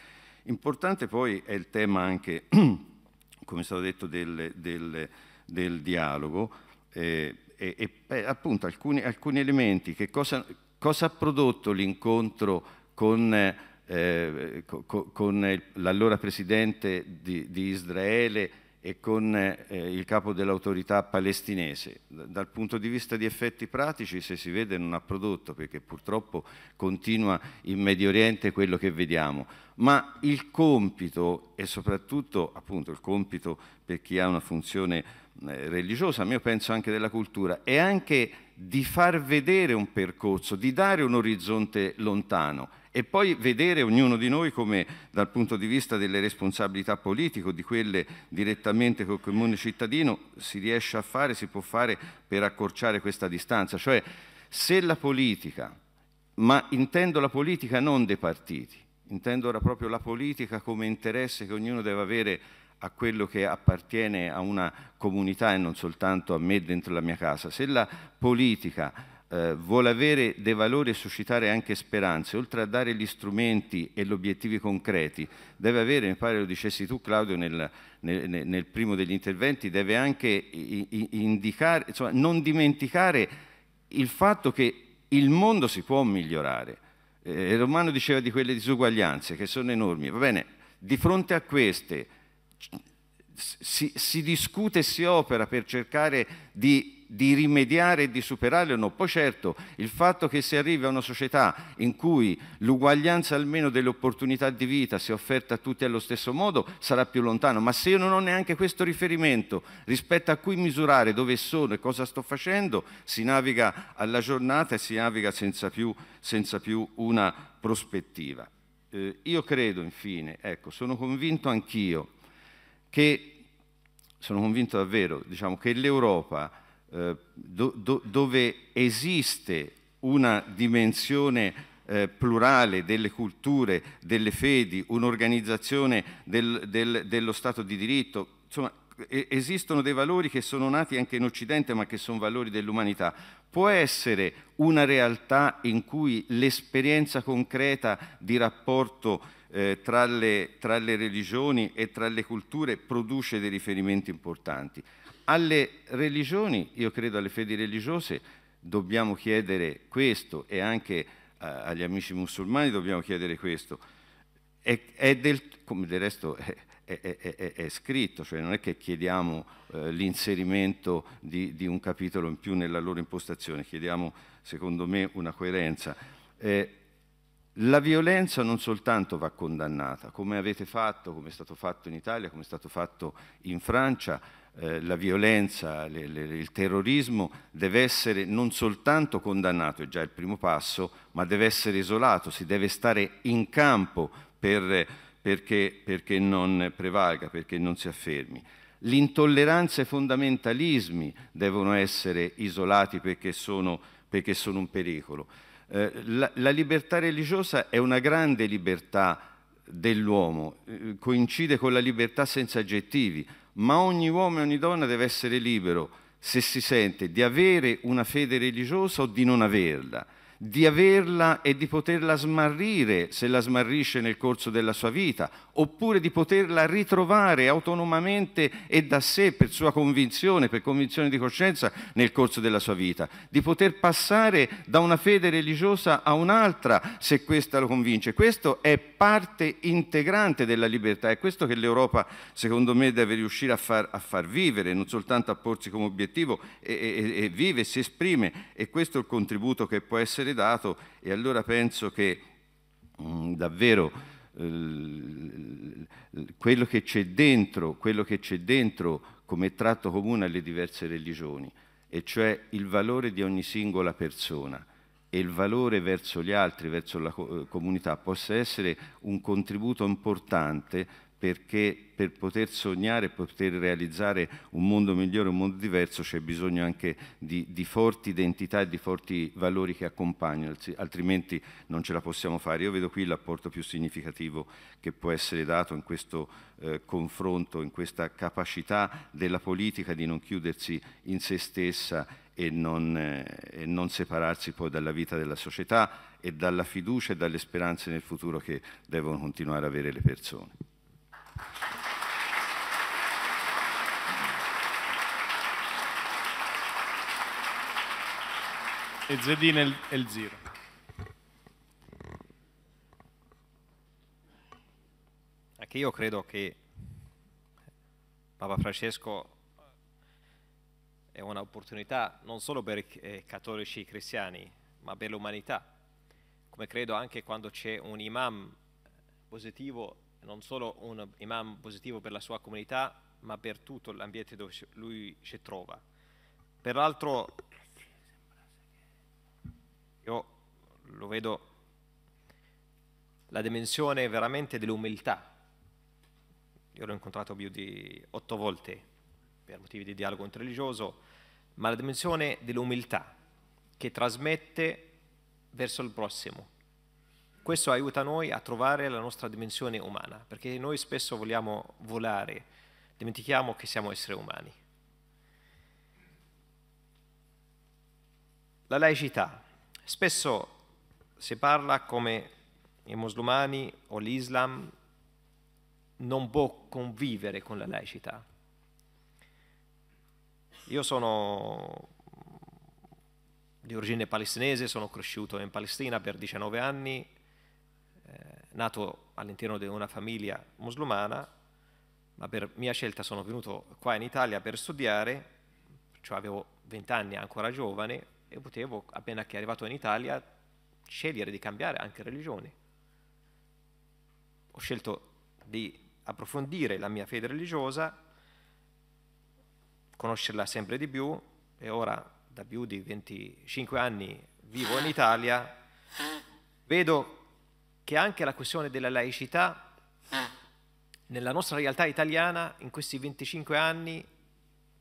Importante poi è il tema anche, come è stato detto, del, del, del dialogo. Eh, e, e eh, appunto alcuni, alcuni, elementi, che cosa, cosa ha prodotto l'incontro con, eh, co, con l'allora presidente di, di, Israele e con eh, il capo dell'autorità palestinese. Dal punto di vista di effetti pratici, se si vede, non ha prodotto, perché purtroppo continua in Medio Oriente quello che vediamo. Ma il compito, e soprattutto appunto il compito per chi ha una funzione eh, religiosa, ma io penso anche della cultura, è anche di far vedere un percorso, di dare un orizzonte lontano e poi vedere ognuno di noi come dal punto di vista delle responsabilità politiche, di quelle direttamente col comune cittadino, si riesce a fare, si può fare per accorciare questa distanza. Cioè se la politica, ma intendo la politica non dei partiti, intendo ora proprio la politica come interesse che ognuno deve avere a quello che appartiene a una comunità e non soltanto a me dentro la mia casa. Se la politica eh, vuole avere dei valori e suscitare anche speranze, oltre a dare gli strumenti e gli obiettivi concreti, deve avere, mi pare lo dicessi tu Claudio nel, nel, nel primo degli interventi, deve anche indicare, insomma, non dimenticare il fatto che il mondo si può migliorare. Eh, Romano diceva di quelle disuguaglianze che sono enormi, va bene, di fronte a queste si, si discute e si opera per cercare di, di rimediare e di superare o no. Poi certo, il fatto che si arrivi a una società in cui l'uguaglianza almeno delle opportunità di vita sia offerta a tutti allo stesso modo sarà più lontano, ma se io non ho neanche questo riferimento rispetto a cui misurare dove sono e cosa sto facendo, si naviga alla giornata e si naviga senza più, senza più una prospettiva. Eh, io credo, infine, ecco, sono convinto anch'io che sono convinto davvero diciamo, che l'Europa, eh, do, do, dove esiste una dimensione eh, plurale delle culture, delle fedi, un'organizzazione del, del, dello Stato di diritto, insomma, esistono dei valori che sono nati anche in Occidente ma che sono valori dell'umanità. Può essere una realtà in cui l'esperienza concreta di rapporto eh, tra, le, tra, le, religioni e tra le culture produce dei riferimenti importanti. Alle religioni, io credo alle fedi religiose, dobbiamo chiedere questo e anche eh, agli amici musulmani dobbiamo chiedere questo. È, è del, come del resto è, è, è, scritto, cioè non è che chiediamo eh, l'inserimento di, di, un capitolo in più nella loro impostazione, chiediamo secondo me una coerenza. Eh, la violenza non soltanto va condannata, come avete fatto, come è stato fatto in Italia, come è stato fatto in Francia, eh, la violenza, le, le, il terrorismo deve essere non soltanto condannato, è già il primo passo, ma deve essere isolato, si deve stare in campo per, perché, perché non prevalga, perché non si affermi. L'intolleranza e i fondamentalismi devono essere isolati perché sono, perché sono un pericolo. Eh, la, la libertà religiosa è una grande libertà dell'uomo, eh, coincide con la libertà senza aggettivi, ma ogni uomo e ogni donna deve essere libero se si sente di avere una fede religiosa o di non averla, di averla e di poterla smarrire se la smarrisce nel corso della sua vita oppure di poterla ritrovare autonomamente e da sé per sua convinzione, per convinzione di coscienza nel corso della sua vita, di poter passare da una fede religiosa a un'altra se questa lo convince. Questo è parte integrante della libertà, è questo che l'Europa secondo me deve riuscire a far, a far vivere, non soltanto a porsi come obiettivo e, e, e vive, si esprime e questo è il contributo che può essere dato e allora penso che mh, mm, davvero eh, quello che c'è dentro, quello che c'è dentro come tratto comune alle diverse religioni, e cioè il valore di ogni singola persona e il valore verso gli altri, verso la eh, comunità, possa essere un contributo importante perché per poter sognare, poter realizzare un mondo migliore, un mondo diverso, c'è bisogno anche di, di, forti identità e di forti valori che accompagnano, altrimenti non ce la possiamo fare. Io vedo qui l'apporto più significativo che può essere dato in questo eh, confronto, in questa capacità della politica di non chiudersi in se stessa e non, eh, e non, separarsi poi dalla vita della società e dalla fiducia e dalle speranze nel futuro che devono continuare ad avere le persone.
E Zedine e il, il
Anche io credo che Papa Francesco è un'opportunità non solo per i eh, cattolici cristiani, ma per l'umanità. Come credo anche quando c'è un imam positivo non solo un imam positivo per la sua comunità, ma per tutto l'ambiente dove lui si trova. Peraltro, io lo vedo la dimensione veramente dell'umiltà. Io l'ho incontrato più di otto volte per motivi di dialogo interreligioso, ma la dimensione dell'umiltà che trasmette verso il prossimo questo aiuta noi a trovare la nostra dimensione umana, perché noi spesso vogliamo volare, dimentichiamo che siamo esseri umani. La laicità. Spesso si parla come i musulmani o l'Islam non può convivere con la laicità. Io sono di origine palestinese, sono cresciuto in Palestina per 19 anni eh, nato all'interno di una famiglia musulmana, ma per mia scelta sono venuto qua in Italia per studiare, cioè avevo 20 anni ancora giovane e potevo, appena che arrivato in Italia, scegliere di cambiare anche religione. Ho scelto di approfondire la mia fede religiosa, conoscerla sempre di più e ora da più di 25 anni vivo in Italia, vedo che anche la questione della laicità eh. nella nostra realtà italiana in questi 25 anni,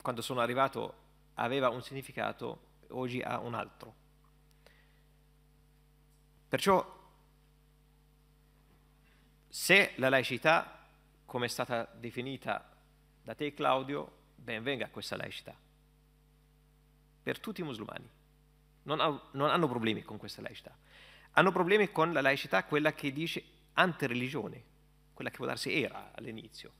quando sono arrivato, aveva un significato, oggi ha un altro. Perciò se la laicità, come è stata definita da te Claudio, ben venga questa laicità. Per tutti i musulmani. Non, ha, non hanno problemi con questa laicità hanno problemi con la laicità, quella che dice antireligione, quella che può darsi era all'inizio.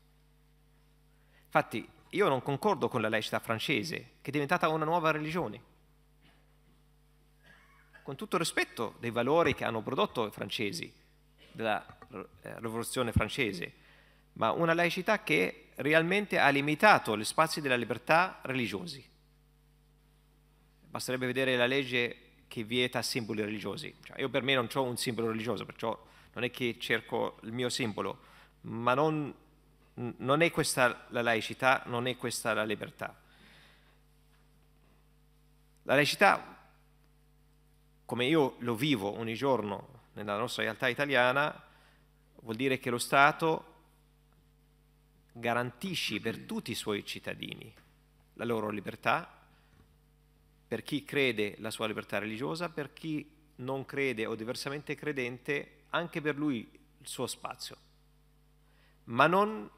Infatti io non concordo con la laicità francese, che è diventata una nuova religione. Con tutto il rispetto dei valori che hanno prodotto i francesi, della eh, rivoluzione francese, ma una laicità che realmente ha limitato gli spazi della libertà religiosi. Basterebbe vedere la legge che vieta simboli religiosi. Cioè, io per me non ho un simbolo religioso, perciò non è che cerco il mio simbolo, ma non, non è questa la laicità, non è questa la libertà. La laicità, come io lo vivo ogni giorno nella nostra realtà italiana, vuol dire che lo Stato garantisce per tutti i suoi cittadini la loro libertà, per chi crede la sua libertà religiosa, per chi non crede o diversamente credente, anche per lui il suo spazio, ma non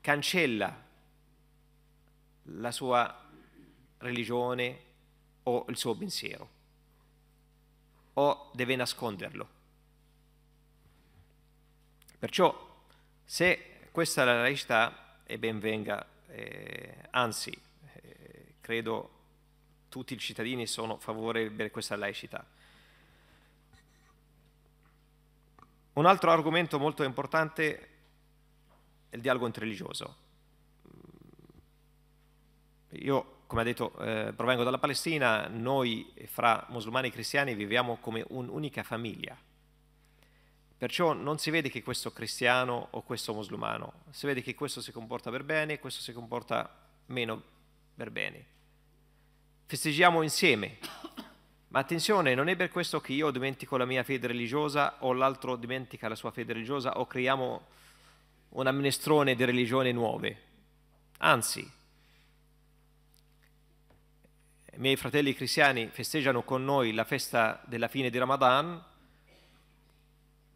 cancella la sua religione o il suo pensiero, o deve nasconderlo. Perciò, se questa è la laicità, e ben venga, eh, anzi, eh, credo tutti i cittadini sono favorevoli a questa laicità. Un altro argomento molto importante è il dialogo interreligioso. Io, come ha detto, eh, provengo dalla Palestina, noi fra musulmani e cristiani viviamo come un'unica famiglia. Perciò non si vede che questo cristiano o questo musulmano, si vede che questo si comporta per bene e questo si comporta meno per bene festeggiamo insieme. Ma attenzione, non è per questo che io dimentico la mia fede religiosa o l'altro dimentica la sua fede religiosa o creiamo un minestrone di religioni nuove. Anzi, i miei fratelli cristiani festeggiano con noi la festa della fine di Ramadan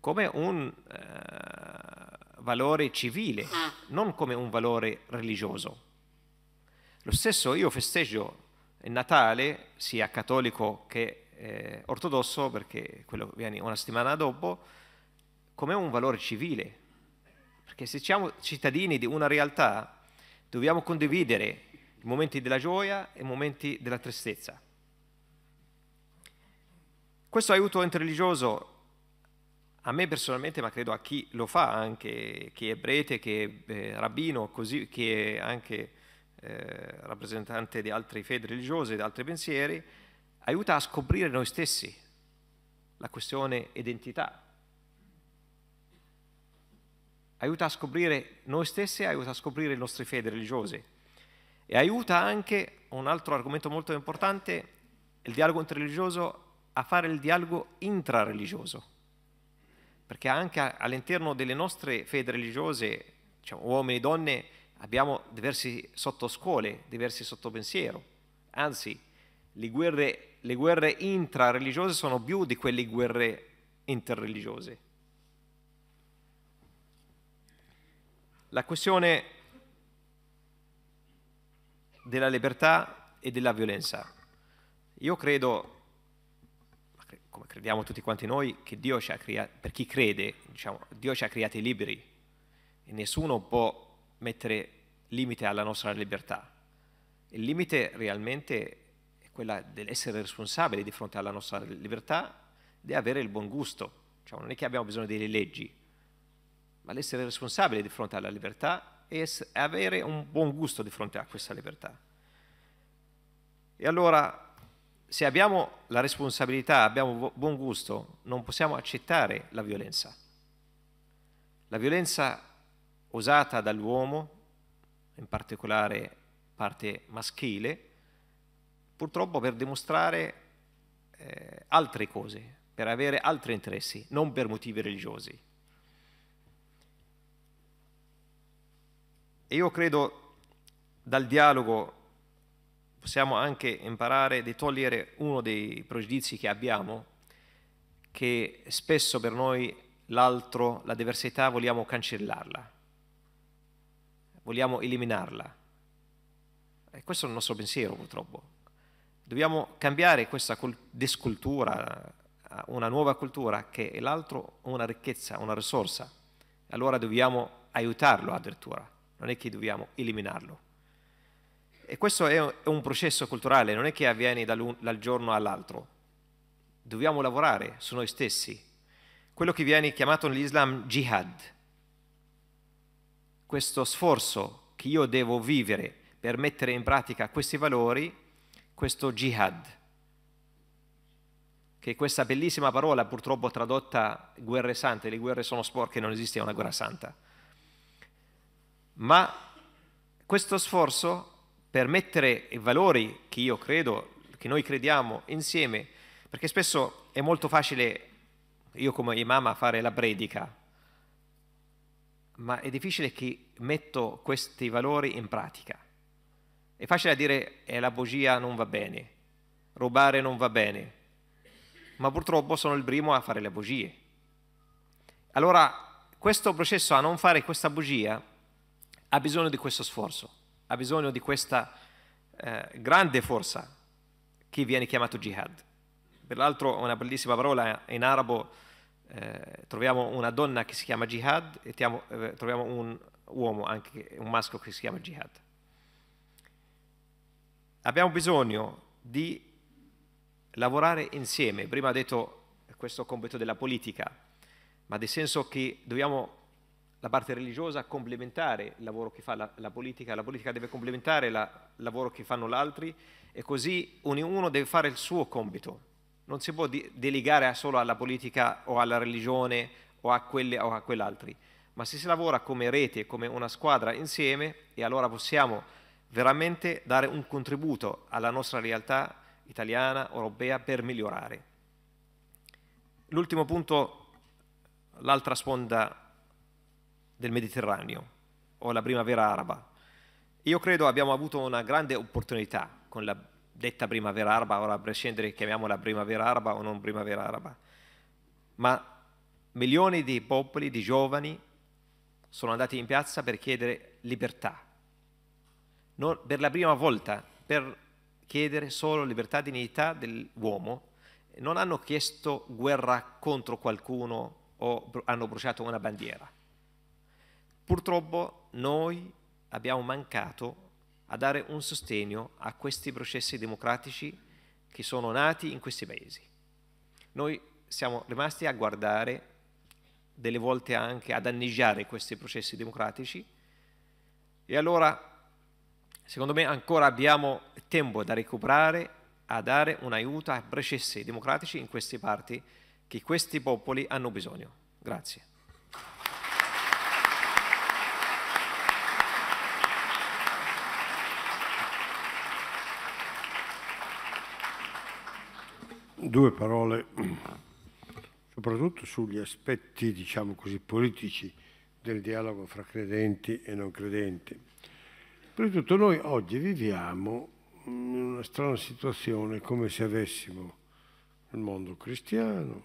come un eh, valore civile, non come un valore religioso. Lo stesso io festeggio Natale, sia cattolico che eh, ortodosso, perché quello viene una settimana dopo, come un valore civile. Perché se siamo cittadini di una realtà, dobbiamo condividere i momenti della gioia e i momenti della tristezza. Questo aiuto interreligioso a me personalmente, ma credo a chi lo fa, anche chi è prete, chi è eh, rabbino, così, che è anche eh, rappresentante di altre fedi religiose, di altri pensieri, aiuta a scoprire noi stessi la questione identità, aiuta a scoprire noi stessi, aiuta a scoprire le nostre fedi religiose e aiuta anche, un altro argomento molto importante, il dialogo interreligioso, a fare il dialogo intrareligioso, perché anche all'interno delle nostre fedi religiose, diciamo, uomini e donne, abbiamo diversi sottoscuole, diversi sottopensiero, anzi le guerre, le guerre intrareligiose sono più di quelle guerre interreligiose. La questione della libertà e della violenza. Io credo, come crediamo tutti quanti noi, che Dio ci ha creati, per chi crede, diciamo, Dio ci ha creati liberi e nessuno può mettere limite alla nostra libertà. Il limite realmente è quello dell'essere responsabili di fronte alla nostra libertà, di avere il buon gusto. Cioè non è che abbiamo bisogno delle leggi, ma l'essere responsabili di fronte alla libertà e avere un buon gusto di fronte a questa libertà. E allora, se abbiamo la responsabilità, abbiamo buon gusto, non possiamo accettare la violenza. La violenza usata dall'uomo in particolare parte maschile, purtroppo per dimostrare eh, altre cose, per avere altri interessi, non per motivi religiosi. E io credo dal dialogo possiamo anche imparare di togliere uno dei pregiudizi che abbiamo, che spesso per noi l'altro, la diversità, vogliamo cancellarla vogliamo eliminarla. E questo è il nostro pensiero purtroppo. Dobbiamo cambiare questa discultura, una nuova cultura che è l'altro una ricchezza, una risorsa. Allora dobbiamo aiutarlo addirittura, non è che dobbiamo eliminarlo. E questo è un processo culturale, non è che avviene dal giorno all'altro. Dobbiamo lavorare su noi stessi. Quello che viene chiamato nell'Islam jihad, questo sforzo che io devo vivere per mettere in pratica questi valori, questo jihad, che questa bellissima parola purtroppo tradotta guerre sante, le guerre sono sporche, non esiste una guerra santa, ma questo sforzo per mettere i valori che io credo, che noi crediamo insieme, perché spesso è molto facile io come imam fare la predica, ma è difficile che metto questi valori in pratica. È facile dire eh, la bugia non va bene, rubare non va bene, ma purtroppo sono il primo a fare le bugie. Allora, questo processo a non fare questa bugia ha bisogno di questo sforzo, ha bisogno di questa eh, grande forza che viene chiamato jihad. Peraltro una bellissima parola in arabo, eh, troviamo una donna che si chiama Jihad e tiamo, eh, troviamo un uomo, anche un maschio che si chiama Jihad. Abbiamo bisogno di lavorare insieme, prima ho detto questo compito della politica, ma nel senso che dobbiamo la parte religiosa complementare il lavoro che fa la, la politica, la politica deve complementare la, il lavoro che fanno gli altri e così ognuno deve fare il suo compito non si può delegare solo alla politica o alla religione o a quelle o a quell'altri, ma se si lavora come rete, come una squadra insieme, e allora possiamo veramente dare un contributo alla nostra realtà italiana, europea, per migliorare. L'ultimo punto, l'altra sponda del Mediterraneo, o la primavera araba. Io credo abbiamo avuto una grande opportunità con la detta primavera araba, ora a prescindere chiamiamola primavera araba o non primavera araba, ma milioni di popoli, di giovani, sono andati in piazza per chiedere libertà. Non, per la prima volta, per chiedere solo libertà e dignità dell'uomo, non hanno chiesto guerra contro qualcuno o hanno bruciato una bandiera. Purtroppo noi abbiamo mancato a dare un sostegno a questi processi democratici che sono nati in questi paesi. Noi siamo rimasti a guardare, delle volte anche a danneggiare questi processi democratici e allora, secondo me, ancora abbiamo tempo da recuperare, a dare un aiuto ai processi democratici in queste parti che questi popoli hanno bisogno. Grazie.
due parole soprattutto sugli aspetti, diciamo così, politici del dialogo fra credenti e non credenti. Prima di tutto noi oggi viviamo in una strana situazione come se avessimo il mondo cristiano,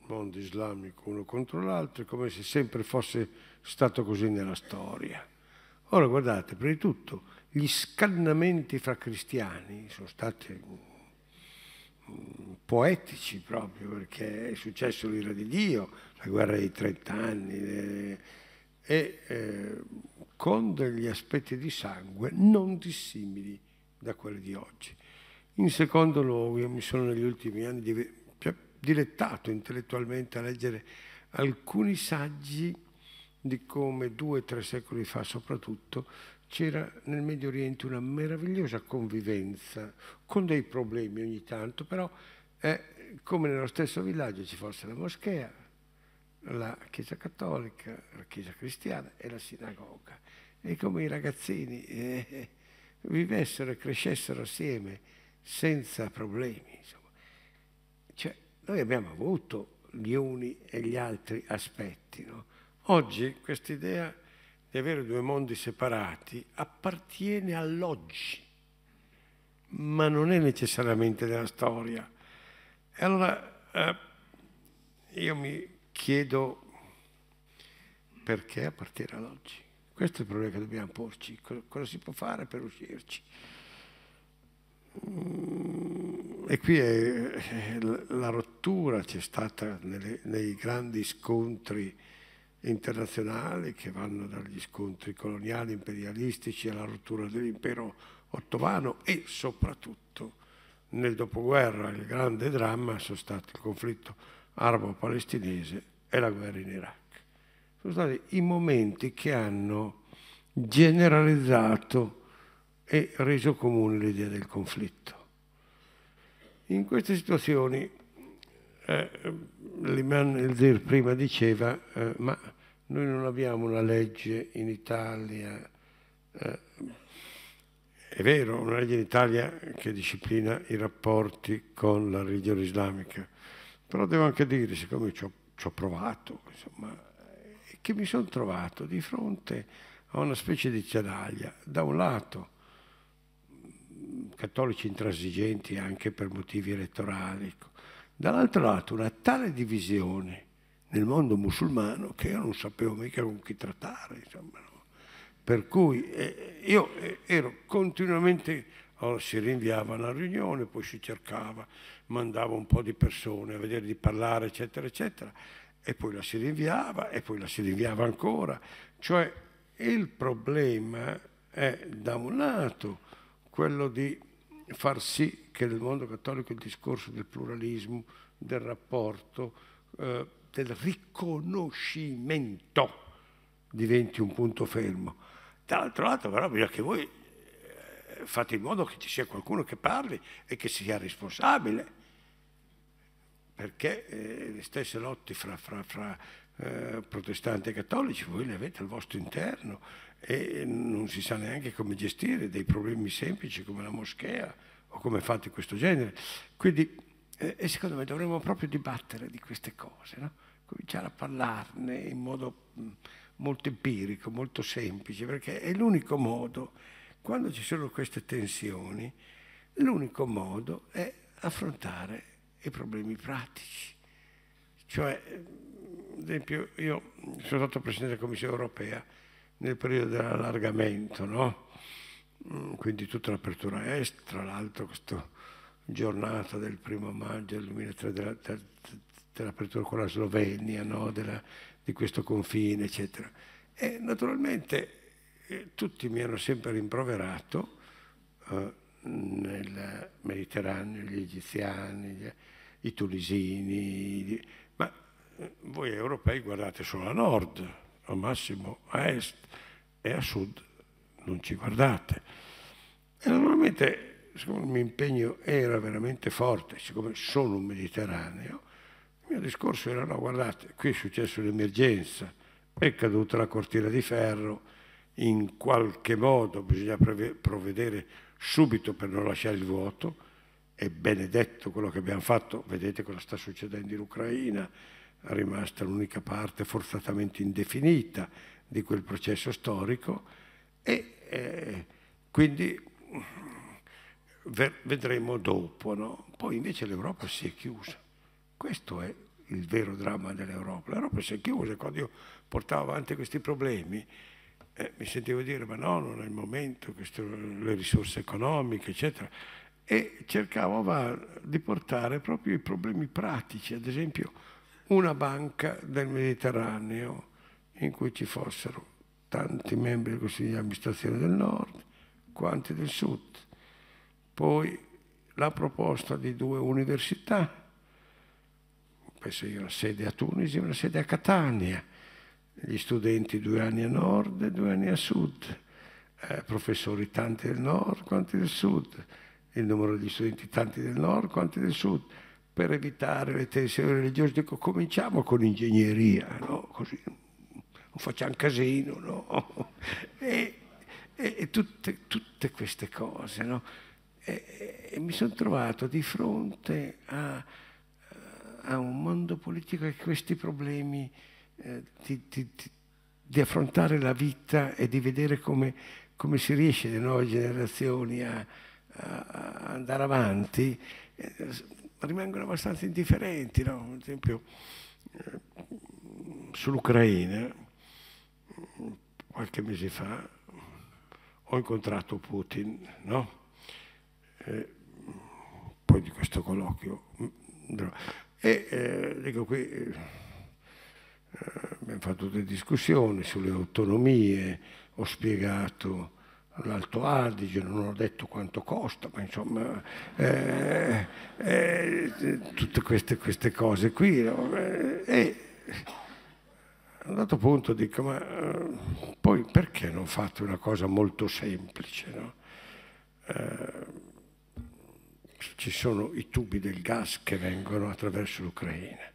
il mondo islamico uno contro l'altro, come se sempre fosse stato così nella storia. Ora guardate, prima di tutto, gli scannamenti fra cristiani sono stati poetici proprio, perché è successo l'ira di Dio, la guerra dei trent'anni, eh, e eh, con degli aspetti di sangue non dissimili da quelli di oggi. In secondo luogo, io mi sono negli ultimi anni di, cioè, dilettato intellettualmente a leggere alcuni saggi di come due o tre secoli fa soprattutto c'era nel Medio Oriente una meravigliosa convivenza, con dei problemi ogni tanto, però eh, come nello stesso villaggio ci fosse la moschea, la chiesa cattolica, la chiesa cristiana e la sinagoga. E come i ragazzini eh, vivessero e crescessero assieme senza problemi. Insomma. Cioè, noi abbiamo avuto gli uni e gli altri aspetti. No? Oggi questa idea di avere due mondi separati appartiene all'oggi, ma non è necessariamente della storia. E allora eh, io mi chiedo perché appartiene all'oggi. Questo è il problema che dobbiamo porci. Cosa si può fare per uscirci? Mm, e qui è, la rottura c'è stata nelle, nei grandi scontri internazionali che vanno dagli scontri coloniali imperialistici alla rottura dell'impero ottomano e soprattutto nel dopoguerra il grande dramma sono stati il conflitto arabo-palestinese e la guerra in Iraq. Sono stati i momenti che hanno generalizzato e reso comune l'idea del conflitto. In queste situazioni eh, Liman El-Zir prima diceva eh, ma noi non abbiamo una legge in Italia, eh, è vero, una legge in Italia che disciplina i rapporti con la religione islamica, però devo anche dire, siccome ci ho, ci ho provato, insomma, eh, che mi sono trovato di fronte a una specie di tenaglia. Da un lato, cattolici intransigenti anche per motivi elettorali, ecco. dall'altro lato una tale divisione nel mondo musulmano che io non sapevo mica con chi trattare. Insomma, no? Per cui eh, eh io eh, ero continuamente, allora si rinviava una riunione, poi si cercava, mandava un po' di persone a vedere di parlare, eccetera, eccetera, e poi la si rinviava e poi la si rinviava ancora. Cioè il problema è da un lato quello di far sì che nel mondo cattolico il discorso del pluralismo, del rapporto, eh, del riconoscimento diventi un punto fermo. Dall'altro lato però bisogna che voi eh, fate in modo che ci sia qualcuno che parli e che sia responsabile, perché eh, le stesse lotte fra, fra, fra eh, protestanti e cattolici voi le avete al vostro interno e non si sa neanche come gestire dei problemi semplici come la moschea o come fate questo genere. Quindi, eh, secondo me dovremmo proprio dibattere di queste cose. No? cominciare a parlarne in modo mm, molto empirico, molto semplice, perché è l'unico modo, quando ci sono queste tensioni, l'unico modo è affrontare i problemi pratici. Cioè, mm, ad esempio, io sono stato Presidente della Commissione europea nel periodo dell'allargamento, no? Mm, quindi tutta l'apertura est, tra l'altro questa giornata del primo maggio del 2003 della, dell'apertura con la Slovenia, no? Della, di questo confine, eccetera. E naturalmente eh, tutti mi hanno sempre rimproverato eh, nel Mediterraneo, gli egiziani, gli, i tunisini, gli, ma eh, voi europei guardate solo a nord, al massimo a est e a sud non ci guardate. E naturalmente, siccome il mio impegno era veramente forte, siccome sono un mediterraneo, il mio discorso era no, guardate, qui è successa un'emergenza, è caduta la cortina di ferro, in qualche modo bisogna provvedere subito per non lasciare il vuoto, è benedetto quello che abbiamo fatto, vedete cosa sta succedendo in Ucraina, è rimasta l'unica parte forzatamente indefinita di quel processo storico e eh, quindi vedremo dopo. No? Poi invece l'Europa si è chiusa questo è il vero dramma dell'Europa. L'Europa si è chiusa, quando io portavo avanti questi problemi eh, mi sentivo dire ma no, non è il momento, questo, le risorse economiche, eccetera. E cercavo va, di portare proprio i problemi pratici, ad esempio una banca del Mediterraneo in cui ci fossero tanti membri del Consiglio di amministrazione del Nord, quanti del Sud. Poi la proposta di due università penso io, una sede a Tunisi e una sede a Catania, gli studenti due anni a nord e due anni a sud, eh, professori tanti del nord quanti del sud, il numero di studenti tanti del nord quanti del sud, per evitare le tensioni religiose, dico cominciamo con l'ingegneria, no? così non facciamo casino, no? e, e, e tutte, tutte, queste cose. No? E, e mi sono trovato di fronte a a un mondo politico che questi problemi eh, di, di, di, affrontare la vita e di vedere come, come si riesce le nuove generazioni a, a, a andare avanti, eh, rimangono abbastanza indifferenti. No? Ad esempio eh, sull'Ucraina, qualche mese fa, ho incontrato Putin, no? Eh, poi di questo colloquio mm, e eh, dico qui, eh, abbiamo fatto delle discussioni sulle autonomie, ho spiegato l'Alto Adige, non ho detto quanto costa, ma insomma eh, eh, tutte queste, queste, cose qui. No? Eh, e a un dato punto dico, ma eh, poi perché non fate una cosa molto semplice? No? Eh, ci sono i tubi del gas che vengono attraverso l'Ucraina.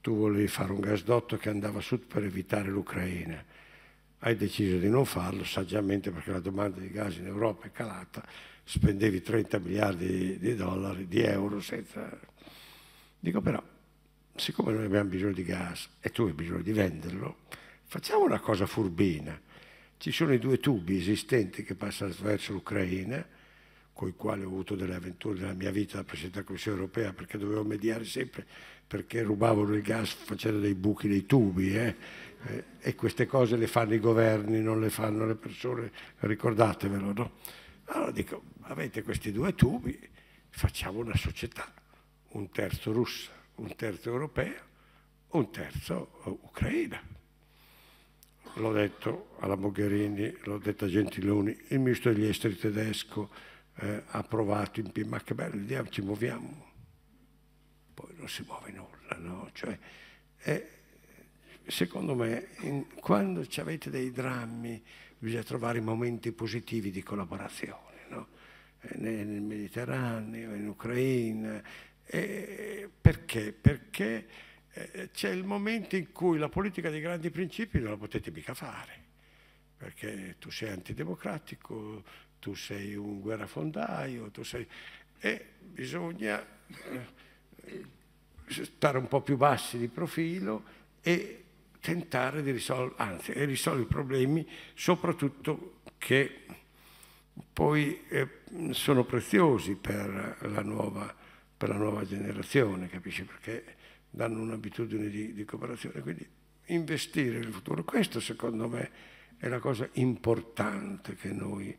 Tu volevi fare un gasdotto che andava a sud per evitare l'Ucraina. Hai deciso di non farlo saggiamente perché la domanda di gas in Europa è calata, spendevi 30 miliardi di dollari, di euro senza... Dico però, siccome noi abbiamo bisogno di gas e tu hai bisogno di venderlo, facciamo una cosa furbina. Ci sono i due tubi esistenti che passano attraverso l'Ucraina, con i quali ho avuto delle avventure nella mia vita da Presidente della Commissione europea perché dovevo mediare sempre perché rubavano il gas facendo dei buchi nei tubi eh. eh? e queste cose le fanno i governi, non le fanno le persone, ricordatevelo. No? Allora dico, avete questi due tubi, facciamo una società, un terzo russa, un terzo europeo, un terzo eh, ucraina. L'ho detto alla Mogherini, l'ho detto a Gentiloni, il ministro degli esteri tedesco, eh, approvato in piedi, ma che bello, idea, ci muoviamo. Poi non si muove nulla, no? Cioè, eh, secondo me, in, quando avete dei drammi, bisogna trovare momenti positivi di collaborazione, no? Eh, nel, nel Mediterraneo, in Ucraina. Eh, perché? Perché eh, c'è il momento in cui la politica dei grandi principi non la potete mica fare, perché tu sei antidemocratico, tu sei un guerrafondaio, tu sei... e bisogna eh, stare un po' più bassi di profilo e tentare di risolvere, anzi, risolvere i problemi, soprattutto che poi eh, sono preziosi per la, nuova, per la, nuova, generazione, capisci? Perché danno un'abitudine di, di cooperazione. Quindi investire nel futuro, questo secondo me è la cosa importante che noi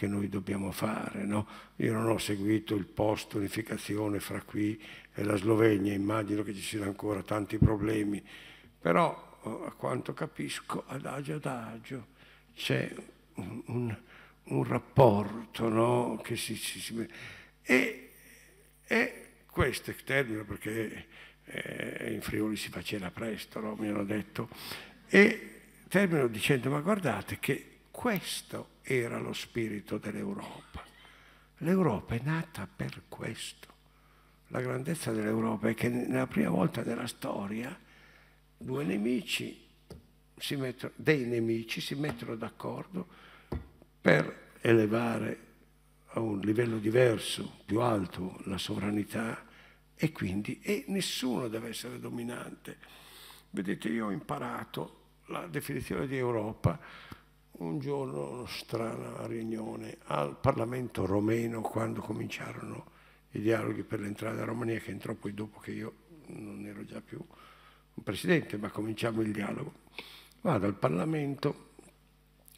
che noi dobbiamo fare. No? Io non ho seguito il post unificazione fra qui e la Slovenia, immagino che ci siano ancora tanti problemi, però oh, a quanto capisco adagio adagio c'è un, un, un rapporto no? che si, si, si... E, e questo termino perché eh, in Friuli si faceva presto, no? mi hanno detto, e termino dicendo ma guardate che questo era lo spirito dell'Europa. L'Europa è nata per questo. La grandezza dell'Europa è che nella prima volta nella storia due nemici mettono, dei nemici si mettono d'accordo per elevare a un livello diverso, più alto, la sovranità e quindi e nessuno deve essere dominante. Vedete, io ho imparato la definizione di Europa un giorno una strana riunione al Parlamento romeno quando cominciarono i dialoghi per l'entrata in Romania che entrò poi dopo che io non ero già più un presidente ma cominciamo il dialogo vado al Parlamento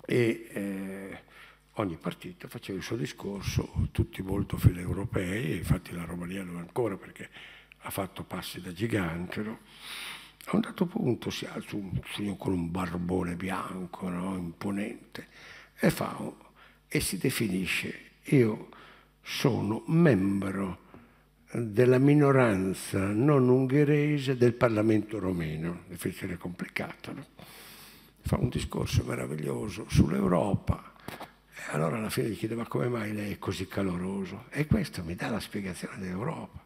e eh, ogni partito faceva il suo discorso tutti molto fileuropei infatti la Romania lo è ancora perché ha fatto passi da gigante no? A un dato certo punto si alza un signore con un barbone bianco, no? imponente, e, fa, e si definisce io sono membro della minoranza non ungherese del Parlamento romeno. definizione complicata. no? Fa un discorso meraviglioso sull'Europa. E allora alla fine gli chiedeva come mai lei è così caloroso. E questo mi dà la spiegazione dell'Europa.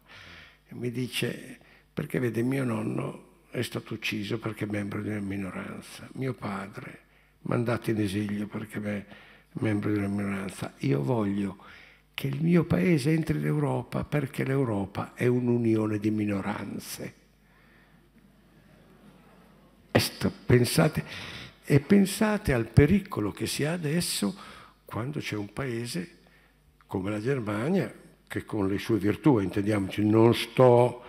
Mi dice, perché vede mio nonno è stato ucciso perché è membro di una minoranza. Mio padre, mandato in esilio perché è membro di una minoranza. Io voglio che il mio paese entri in Europa perché l'Europa è un'unione di minoranze. Questo, pensate, e pensate al pericolo che si ha adesso quando c'è un paese come la Germania, che con le sue virtù, intendiamoci, non sto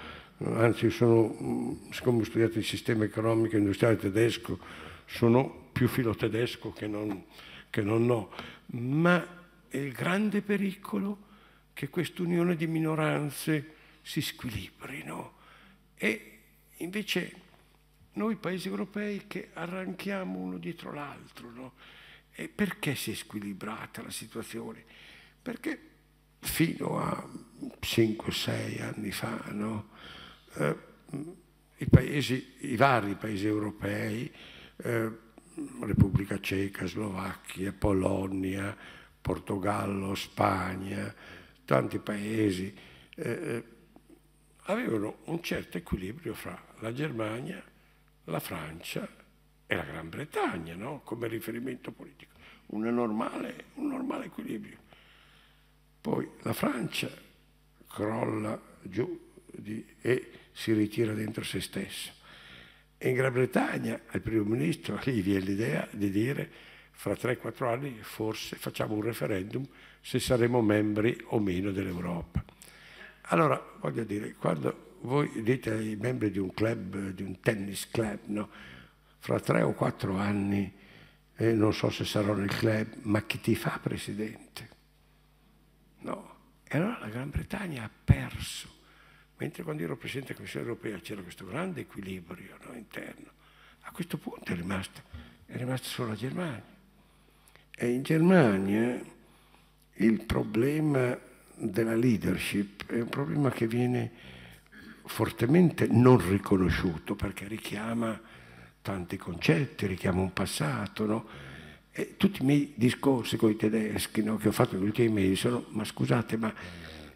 anzi sono, mm, siccome ho studiato il sistema economico e industriale tedesco, sono più filotedesco che non, che non no. Ma il grande pericolo è che quest'unione di minoranze si squilibrino e invece noi paesi europei che arranchiamo uno dietro l'altro, no? E perché si è squilibrata la situazione? Perché fino a 5-6 anni fa, no? eh, i, paesi, i, vari paesi europei, eh, Repubblica Ceca, Slovacchia, Polonia, Portogallo, Spagna, tanti paesi, eh, eh, avevano un certo equilibrio fra la Germania, la Francia e la Gran Bretagna no? come riferimento politico, normale, un normale equilibrio. Poi la Francia crolla giù di, e si ritira dentro se stesso. In Gran Bretagna al primo ministro gli viene l'idea di dire fra 3-4 anni forse facciamo un referendum se saremo membri o meno dell'Europa. Allora, voglio dire, quando voi dite ai membri di un club, di un tennis club, no? fra 3 o 4 anni, eh, non so se sarò nel club, ma chi ti fa presidente? No. E allora la Gran Bretagna ha perso Mentre quando ero Presidente della Commissione europea c'era questo grande equilibrio no, interno, a questo punto è rimasta, è rimasta solo la Germania. E in Germania il problema della leadership è un problema che viene fortemente non riconosciuto perché richiama tanti concetti, richiama un passato. No? tutti i miei discorsi con i tedeschi no, che ho fatto negli ultimi mesi sono, ma scusate, ma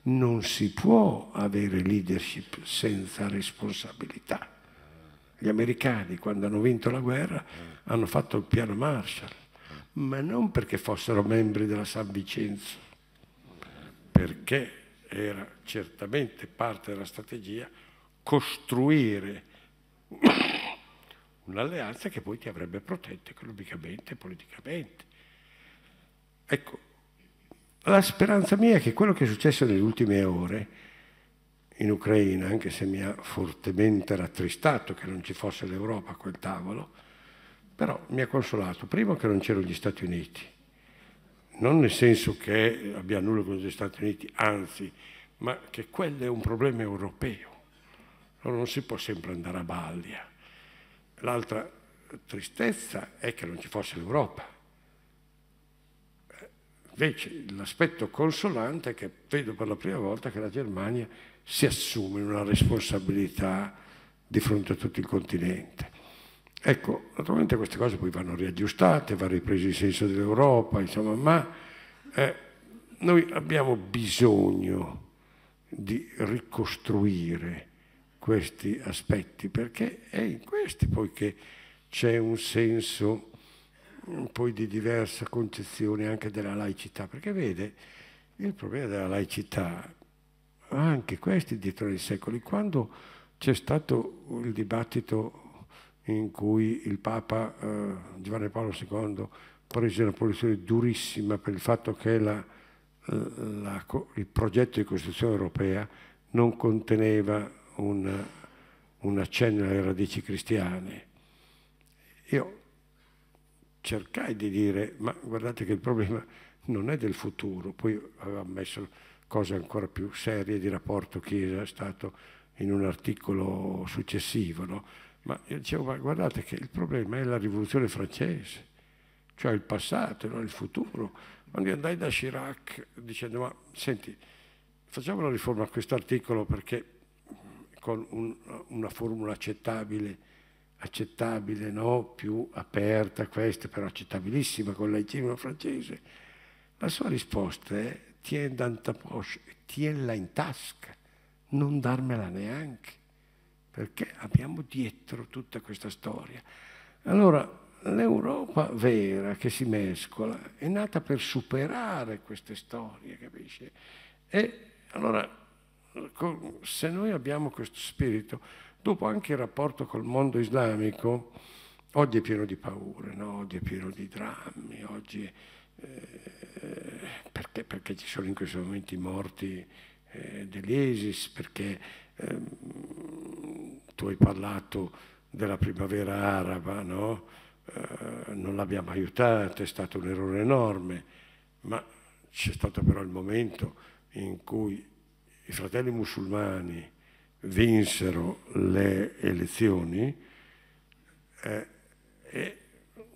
non si può avere leadership senza responsabilità. Gli americani, quando hanno vinto la guerra, hanno fatto il piano Marshall, ma non perché fossero membri della San Vincenzo, perché era certamente parte della strategia costruire un'alleanza che poi ti avrebbe protetto economicamente e politicamente. Ecco, la speranza mia è che quello che è successo nelle ultime ore in Ucraina, anche se mi ha fortemente rattristato che non ci fosse l'Europa a quel tavolo, però mi ha consolato. Primo che non c'erano gli Stati Uniti, non nel senso che abbia nulla con gli Stati Uniti, anzi, ma che quello è un problema europeo. non si può sempre andare a Baglia. L'altra tristezza è che non ci fosse l'Europa Invece l'aspetto consolante è che vedo per la prima volta che la Germania si assume una responsabilità di fronte a tutto il continente. Ecco, naturalmente queste cose poi vanno riaggiustate, va ripreso il senso dell'Europa, insomma, ma eh, noi abbiamo bisogno di ricostruire questi aspetti perché è in questi poi che c'è un senso poi di diversa concezione anche della laicità, perché vede, il problema della laicità anche questi dietro i secoli. Quando c'è stato il dibattito in cui il Papa eh, Giovanni Paolo II prese una posizione durissima per il fatto che la, la, il progetto di Costituzione europea non conteneva un, un accenno alle radici cristiane. Io cercai di dire, ma guardate che il problema non è del futuro, poi aveva messo cose ancora più serie di rapporto Chiesa-Stato in un articolo successivo, no? ma io dicevo, ma guardate che il problema è la rivoluzione francese, cioè il passato, non il futuro. Quando io andai da Chirac dicendo, ma senti, facciamo la riforma a quest'articolo perché con un, una formula accettabile accettabile, no? più aperta, questa però accettabilissima con l'aicismo francese. La sua risposta è tienla in, tapoche, tienla in tasca, non darmela neanche, perché abbiamo dietro tutta questa storia. Allora, l'Europa vera che si mescola è nata per superare queste storie, capisci? E allora, se noi abbiamo questo spirito, Dopo anche il rapporto col mondo islamico, oggi è pieno di paure, no? oggi è pieno di drammi, oggi eh, perché, perché, ci sono in questi momenti i morti eh, dell'ISIS, perché eh, tu hai parlato della primavera araba, no? Eh, non l'abbiamo aiutata, è stato un errore enorme, ma c'è stato però il momento in cui i fratelli musulmani vinsero le elezioni eh, e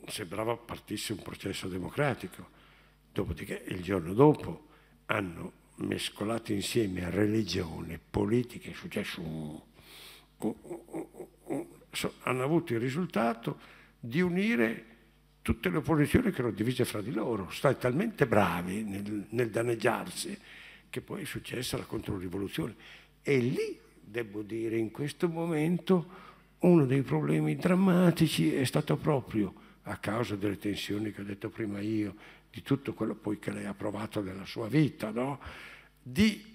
sembrava partisse un processo democratico. Dopodiché, il giorno dopo, hanno mescolato insieme a religione, politica, è successo un, un, un, so, hanno avuto il risultato di unire tutte le opposizioni che erano divise fra di loro, stati talmente bravi nel, nel danneggiarsi che poi è successa la controrivoluzione. E lì devo dire, in questo momento uno dei problemi drammatici è stato proprio a causa delle tensioni che ho detto prima io, di tutto quello poi che lei ha provato nella sua vita, no? di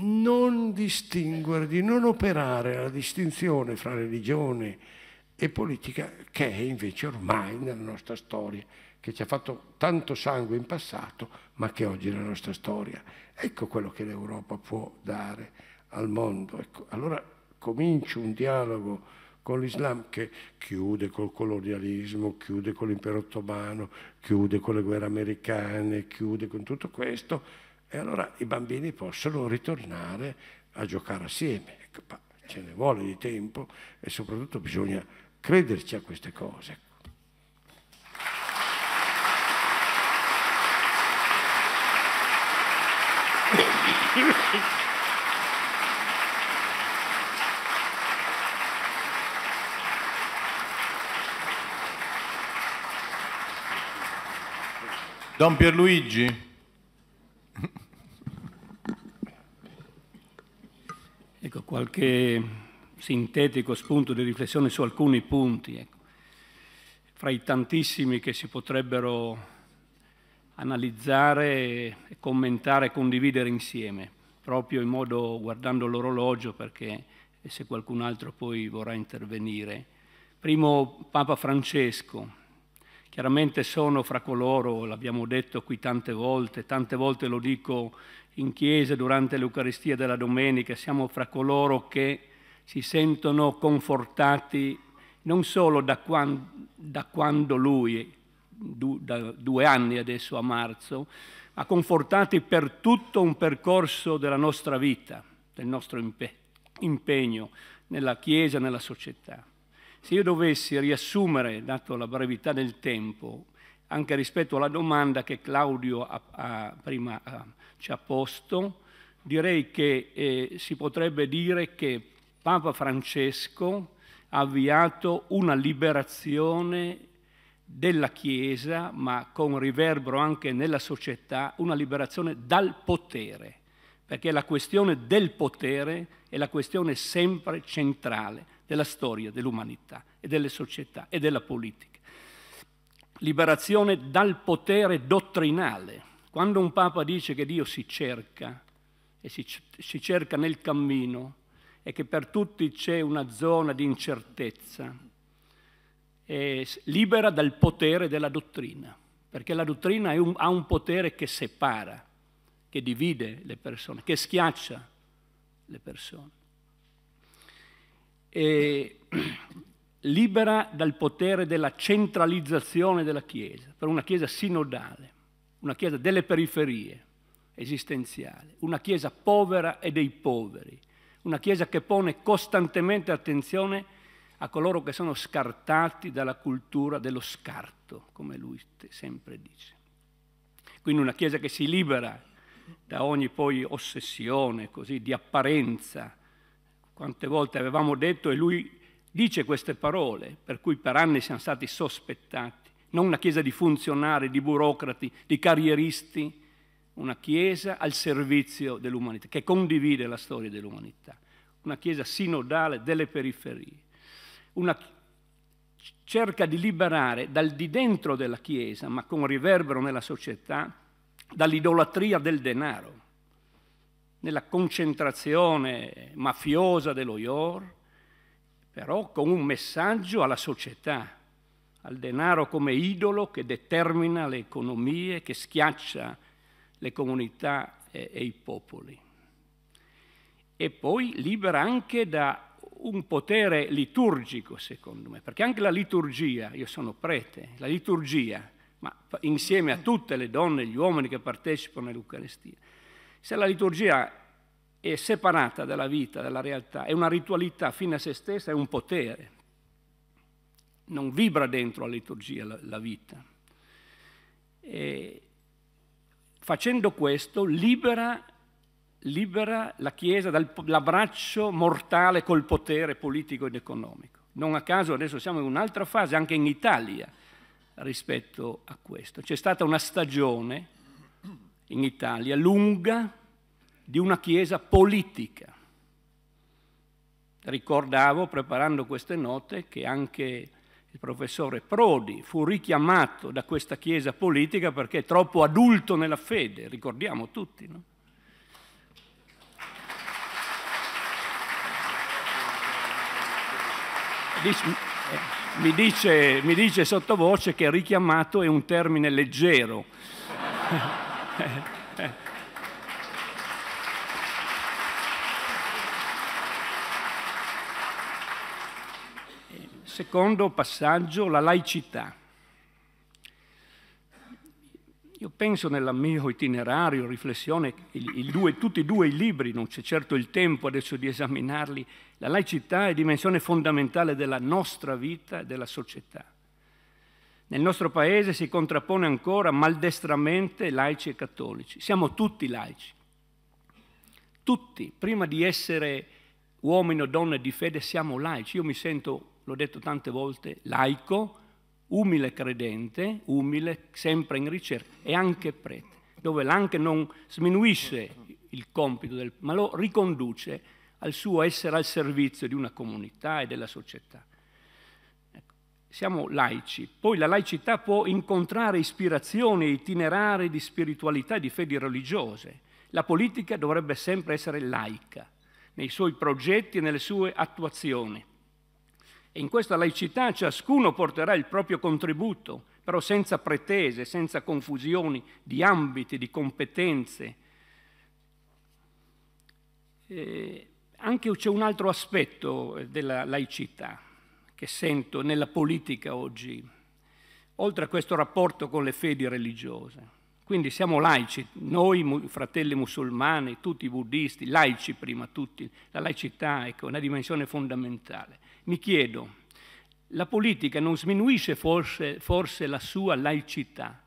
non distinguere, di non operare la distinzione fra religione e politica che è invece ormai nella nostra storia, che ci ha fatto tanto sangue in passato, ma che oggi è nella nostra storia. Ecco quello che l'Europa può dare al mondo. Ecco, allora comincia un dialogo con l'Islam che chiude col colonialismo, chiude con l'impero ottomano, chiude con le guerre americane, chiude con tutto questo e allora i bambini possono ritornare a giocare assieme. Ecco, ce ne vuole di tempo e soprattutto bisogna crederci a queste cose. Thank
Don Pierluigi. Ecco, qualche sintetico spunto di riflessione su alcuni punti, ecco. fra i tantissimi che si potrebbero analizzare commentare e condividere insieme, proprio in modo guardando l'orologio perché se qualcun altro poi vorrà intervenire. Primo Papa Francesco, Chiaramente sono fra coloro, l'abbiamo detto qui tante volte, tante volte lo dico in chiesa durante l'Eucaristia della domenica, siamo fra coloro che si sentono confortati non solo da, quando, da quando lui, du, da due anni adesso a marzo, ma confortati per tutto un percorso della nostra vita, del nostro impegno nella Chiesa, nella società. Se io dovessi riassumere, dato la brevità del tempo, anche rispetto alla domanda che Claudio ha, ha, prima ha, ci ha posto, direi che eh, si potrebbe dire che Papa Francesco ha avviato una liberazione della Chiesa, ma con riverbero anche nella società, una liberazione dal potere, perché la questione del potere è la questione sempre centrale della storia, dell'umanità e delle società e della politica. Liberazione dal potere dottrinale. Quando un Papa dice che Dio si cerca e si, si cerca nel cammino e che per tutti c'è una zona di incertezza, libera dal potere della dottrina, perché la dottrina un, ha un potere che separa, che divide le persone, che schiaccia le persone e libera dal potere della centralizzazione della Chiesa, per una Chiesa sinodale, una Chiesa delle periferie esistenziale, una Chiesa povera e dei poveri, una Chiesa che pone costantemente attenzione a coloro che sono scartati dalla cultura dello scarto, come lui sempre dice. Quindi una Chiesa che si libera da ogni poi ossessione così, di apparenza, quante volte avevamo detto e lui dice queste parole, per cui per anni siamo stati sospettati, non una chiesa di funzionari, di burocrati, di carrieristi, una chiesa al servizio dell'umanità, che condivide la storia dell'umanità, una chiesa sinodale delle periferie, una cerca di liberare dal di dentro della chiesa, ma con riverbero nella società, dall'idolatria del denaro nella concentrazione mafiosa dello IOR, però con un messaggio alla società, al denaro come idolo che determina le economie, che schiaccia le comunità e, e i popoli. E poi libera anche da un potere liturgico, secondo me, perché anche la liturgia, io sono prete, la liturgia, ma insieme a tutte le donne e gli uomini che partecipano all'Eucaristia, se la liturgia è separata dalla vita, dalla realtà, è una ritualità fine a se stessa, è un potere. Non vibra dentro la liturgia la, la vita. E facendo questo libera, libera la Chiesa dall'abbraccio mortale col potere politico ed economico. Non a caso adesso siamo in un'altra fase, anche in Italia, rispetto a questo. C'è stata una stagione in Italia lunga di una Chiesa politica. Ricordavo, preparando queste note, che anche il professore Prodi fu richiamato da questa Chiesa politica perché è troppo adulto nella fede, ricordiamo tutti, no? Mi eh, dice, mi dice sottovoce che richiamato è un termine leggero. Secondo passaggio, la laicità. Io penso nel mio itinerario, riflessione, il, il due, tutti e due i libri, non c'è certo il tempo adesso di esaminarli, la laicità è dimensione fondamentale della nostra vita e della società. Nel nostro paese si contrappone ancora maldestramente laici e cattolici. Siamo tutti laici. Tutti, prima di essere uomini o donne di fede, siamo laici. Io mi sento l'ho detto tante volte, laico, umile credente, umile, sempre in ricerca, e anche prete, dove l'anche non sminuisce il compito, del, ma lo riconduce al suo essere al servizio di una comunità e della società. Ecco, siamo laici, poi la laicità può incontrare ispirazioni e itinerari di spiritualità e di fedi religiose. La politica dovrebbe sempre essere laica nei suoi progetti e nelle sue attuazioni. E in questa laicità ciascuno porterà il proprio contributo, però senza pretese, senza confusioni di ambiti, di competenze. E anche c'è un altro aspetto eh, della laicità che sento nella politica oggi, oltre a questo rapporto con le fedi religiose quindi siamo laici, noi fratelli musulmani, tutti i buddisti, laici prima tutti, la laicità ecco, è una dimensione fondamentale. Mi chiedo, la politica non sminuisce forse, forse la sua laicità?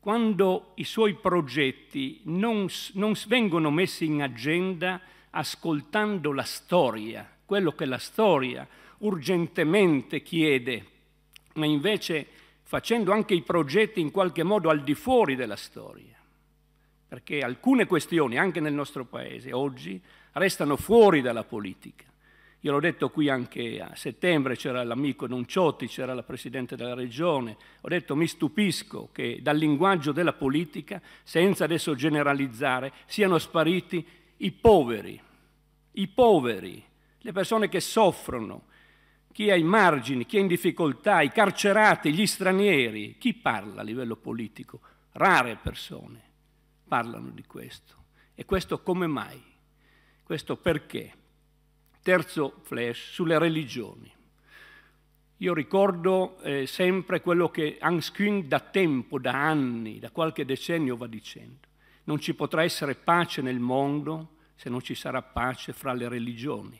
Quando i suoi progetti non, non vengono messi in agenda ascoltando la storia, quello che la storia urgentemente chiede, ma invece facendo anche i progetti in qualche modo al di fuori della storia, perché alcune questioni, anche nel nostro Paese, oggi restano fuori dalla politica. Io l'ho detto qui anche a settembre, c'era l'amico Nunciotti, c'era la Presidente della Regione, ho detto mi stupisco che dal linguaggio della politica, senza adesso generalizzare, siano spariti i poveri, i poveri, le persone che soffrono, chi è ai margini, chi è in difficoltà, i carcerati, gli stranieri, chi parla a livello politico? Rare persone parlano di questo. E questo come mai? Questo perché? Terzo flash sulle religioni. Io ricordo eh, sempre quello che Hans Küng da tempo, da anni, da qualche decennio va dicendo. Non ci potrà essere pace nel mondo se non ci sarà pace fra le religioni.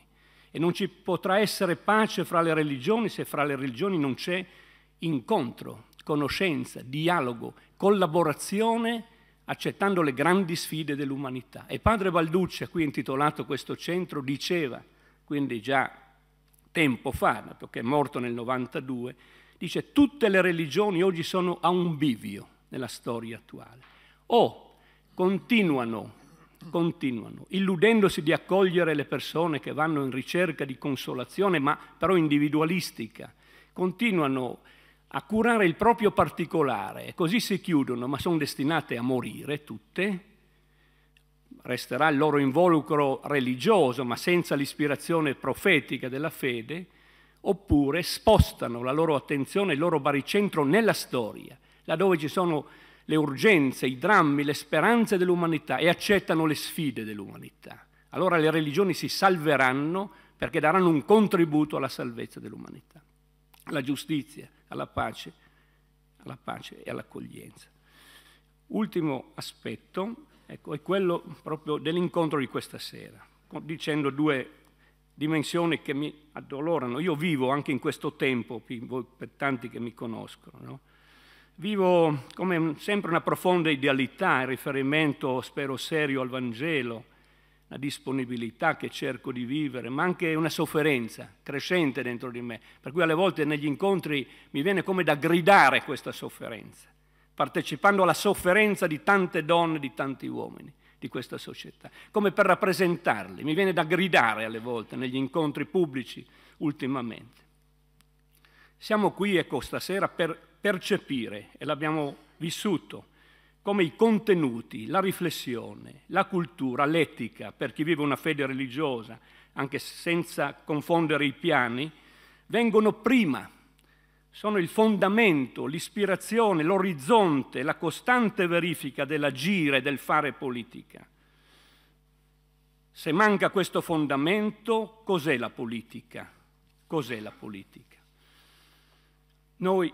E non ci potrà essere pace fra le religioni se fra le religioni non c'è incontro, conoscenza, dialogo, collaborazione, accettando le grandi sfide dell'umanità. E padre Balducci, a cui è intitolato questo centro, diceva, quindi già tempo fa, dato che è morto nel 92, dice tutte le religioni oggi sono a un bivio nella storia attuale. O continuano continuano, illudendosi di accogliere le persone che vanno in ricerca di consolazione, ma però individualistica, continuano a curare il proprio particolare e così si chiudono, ma sono destinate a morire tutte. Resterà il loro involucro religioso, ma senza l'ispirazione profetica della fede, oppure spostano la loro attenzione, il loro baricentro nella storia, laddove ci sono le urgenze, i drammi, le speranze dell'umanità e accettano le sfide dell'umanità. Allora le religioni si salveranno perché daranno un contributo alla salvezza dell'umanità, alla giustizia, alla pace, alla pace e all'accoglienza. Ultimo aspetto ecco, è quello proprio dell'incontro di questa sera, dicendo due dimensioni che mi addolorano. Io vivo anche in questo tempo, per tanti che mi conoscono, no? Vivo come sempre una profonda idealità in riferimento, spero serio, al Vangelo, la disponibilità che cerco di vivere, ma anche una sofferenza crescente dentro di me, per cui alle volte negli incontri mi viene come da gridare questa sofferenza, partecipando alla sofferenza di tante donne, di tanti uomini di questa società, come per rappresentarli. Mi viene da gridare alle volte negli incontri pubblici ultimamente. Siamo qui, ecco, stasera per percepire, e l'abbiamo vissuto, come i contenuti, la riflessione, la cultura, l'etica, per chi vive una fede religiosa, anche senza confondere i piani, vengono prima, sono il fondamento, l'ispirazione, l'orizzonte, la costante verifica dell'agire, del fare politica. Se manca questo fondamento, cos'è la politica? Cos'è la politica? Noi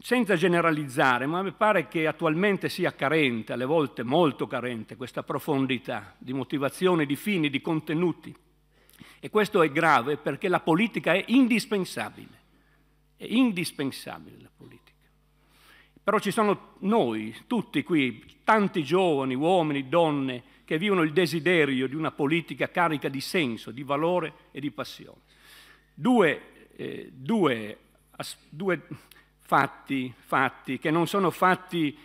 senza generalizzare, ma mi pare che attualmente sia carente, alle volte molto carente, questa profondità di motivazione, di fini, di contenuti. E questo è grave perché la politica è indispensabile. È indispensabile la politica. Però ci sono noi, tutti qui, tanti giovani, uomini, donne, che vivono il desiderio di una politica carica di senso, di valore e di passione. Due, eh, due, as, due fatti, fatti, che non sono fatti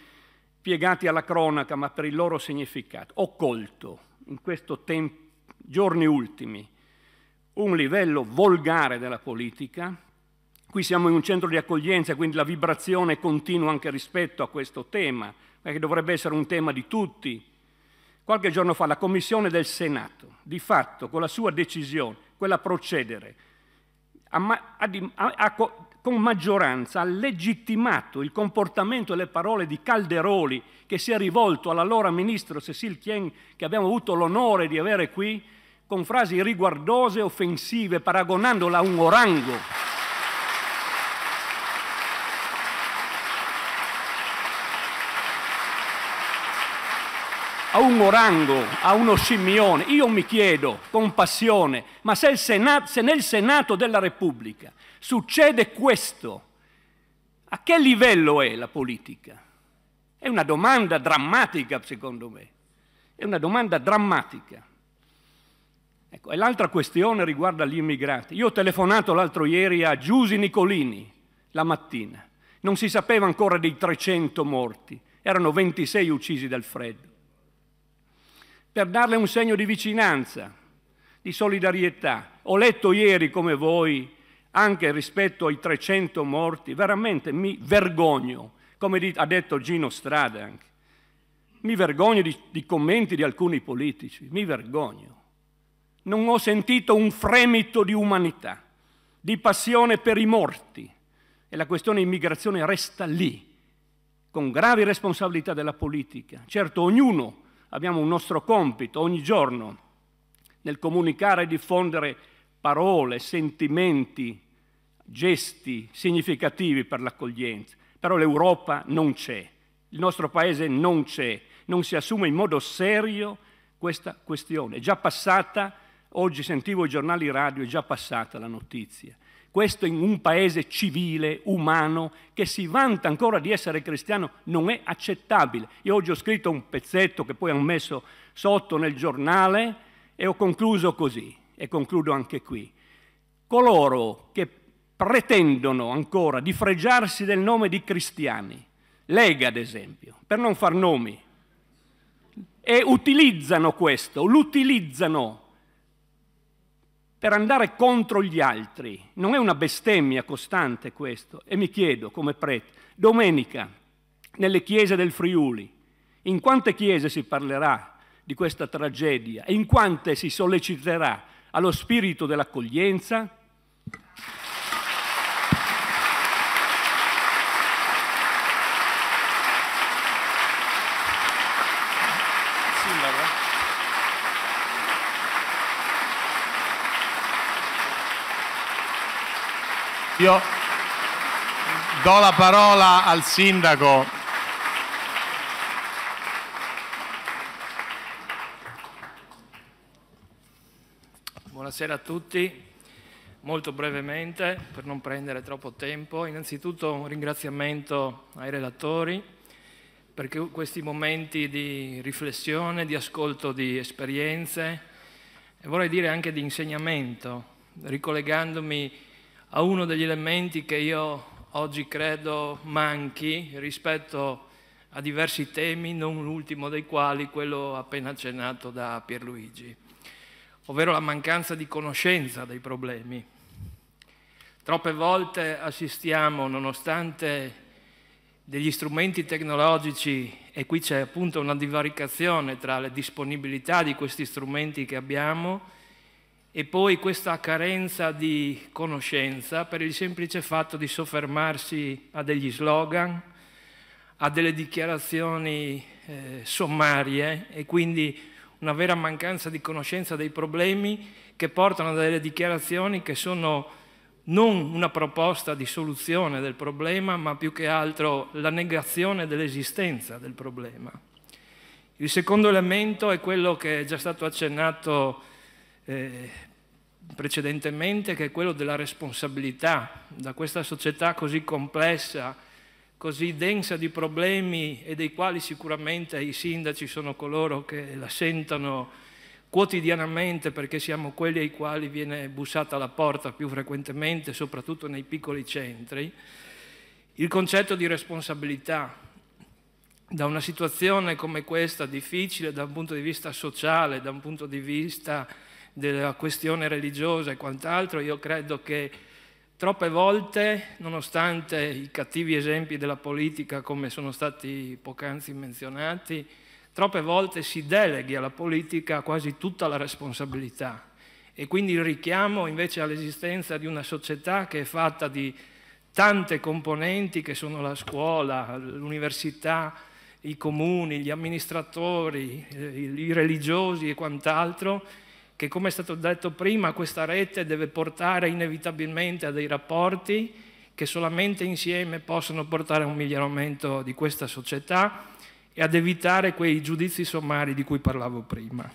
piegati alla cronaca, ma per il loro significato. Ho colto in questi tem- giorni ultimi un livello volgare della politica. Qui siamo in un centro di accoglienza, quindi la vibrazione continua anche rispetto a questo tema, perché dovrebbe essere un tema di tutti. Qualche giorno fa la Commissione del Senato, di fatto, con la sua decisione, quella a procedere, ha, ha, ha, con maggioranza ha legittimato il comportamento e le parole di Calderoli, che si è rivolto all'allora ministro Cecil Chien, che abbiamo avuto l'onore di avere qui, con frasi riguardose e offensive, paragonandola a un orango. A un orango, a uno scimmione. Io mi chiedo con passione, ma se, Senato, se nel Senato della Repubblica succede questo, a che livello è la politica? È una domanda drammatica, secondo me. È una domanda drammatica. Ecco, e l'altra questione riguarda gli immigrati. Io ho telefonato l'altro ieri a Giusi Nicolini, la mattina. Non si sapeva ancora dei 300 morti, erano 26 uccisi dal freddo. Per darle un segno di vicinanza, di solidarietà, ho letto ieri come voi anche rispetto ai 300 morti, veramente mi vergogno, come ha detto Gino Strada anche. Mi vergogno di, di commenti di alcuni politici, mi vergogno. Non ho sentito un fremito di umanità, di passione per i morti. E la questione immigrazione resta lì, con gravi responsabilità della politica. Certo, ognuno abbiamo un nostro compito ogni giorno nel comunicare e diffondere parole, sentimenti, gesti significativi per l'accoglienza, però l'Europa non c'è, il nostro Paese non c'è, non si assume in modo serio questa questione. È già passata, oggi sentivo i giornali radio, è già passata la notizia. Questo in un paese civile, umano, che si vanta ancora di essere cristiano, non è accettabile. Io oggi ho scritto un pezzetto che poi hanno messo sotto nel giornale e ho concluso così, e concludo anche qui. Coloro che pretendono ancora di fregiarsi del nome di cristiani, Lega ad esempio, per non far nomi, e utilizzano questo, l'utilizzano per andare contro gli altri. Non è una bestemmia costante questo. E mi chiedo, come prete, domenica nelle chiese del Friuli, in quante chiese si parlerà di questa tragedia? e In quante si solleciterà allo spirito dell'accoglienza,
rischio. Do la parola al sindaco.
Buonasera a tutti. Molto brevemente, per non prendere troppo tempo, innanzitutto un ringraziamento ai relatori perché questi momenti di riflessione, di ascolto di esperienze e vorrei dire anche di insegnamento, ricollegandomi a a uno degli elementi che io oggi credo manchi rispetto a diversi temi, non l'ultimo dei quali quello appena accennato da Pierluigi, ovvero la mancanza di conoscenza dei problemi. Troppe volte assistiamo, nonostante degli strumenti tecnologici, e qui c'è appunto una divaricazione tra le disponibilità di questi strumenti che abbiamo, e poi questa carenza di conoscenza per il semplice fatto di soffermarsi a degli slogan, a delle dichiarazioni eh, sommarie e quindi una vera mancanza di conoscenza dei problemi che portano a delle dichiarazioni che sono non una proposta di soluzione del problema, ma più che altro la negazione dell'esistenza del problema. Il secondo elemento è quello che è già stato accennato eh, precedentemente, che è quello della responsabilità da questa società così complessa, così densa di problemi e dei quali sicuramente i sindaci sono coloro che la sentono quotidianamente perché siamo quelli ai quali viene bussata la porta più frequentemente, soprattutto nei piccoli centri, il concetto di responsabilità da una situazione come questa, difficile da un punto di vista sociale, da un punto di vista della questione religiosa e quant'altro, io credo che troppe volte, nonostante i cattivi esempi della politica come sono stati poc'anzi menzionati, troppe volte si deleghi alla politica quasi tutta la responsabilità e quindi il richiamo invece all'esistenza di una società che è fatta di tante componenti che sono la scuola, l'università, i comuni, gli amministratori, eh, i religiosi e quant'altro, che come è stato detto prima questa rete deve portare inevitabilmente a dei rapporti che solamente insieme possono portare a un miglioramento di questa società e ad evitare quei giudizi sommari di cui parlavo prima.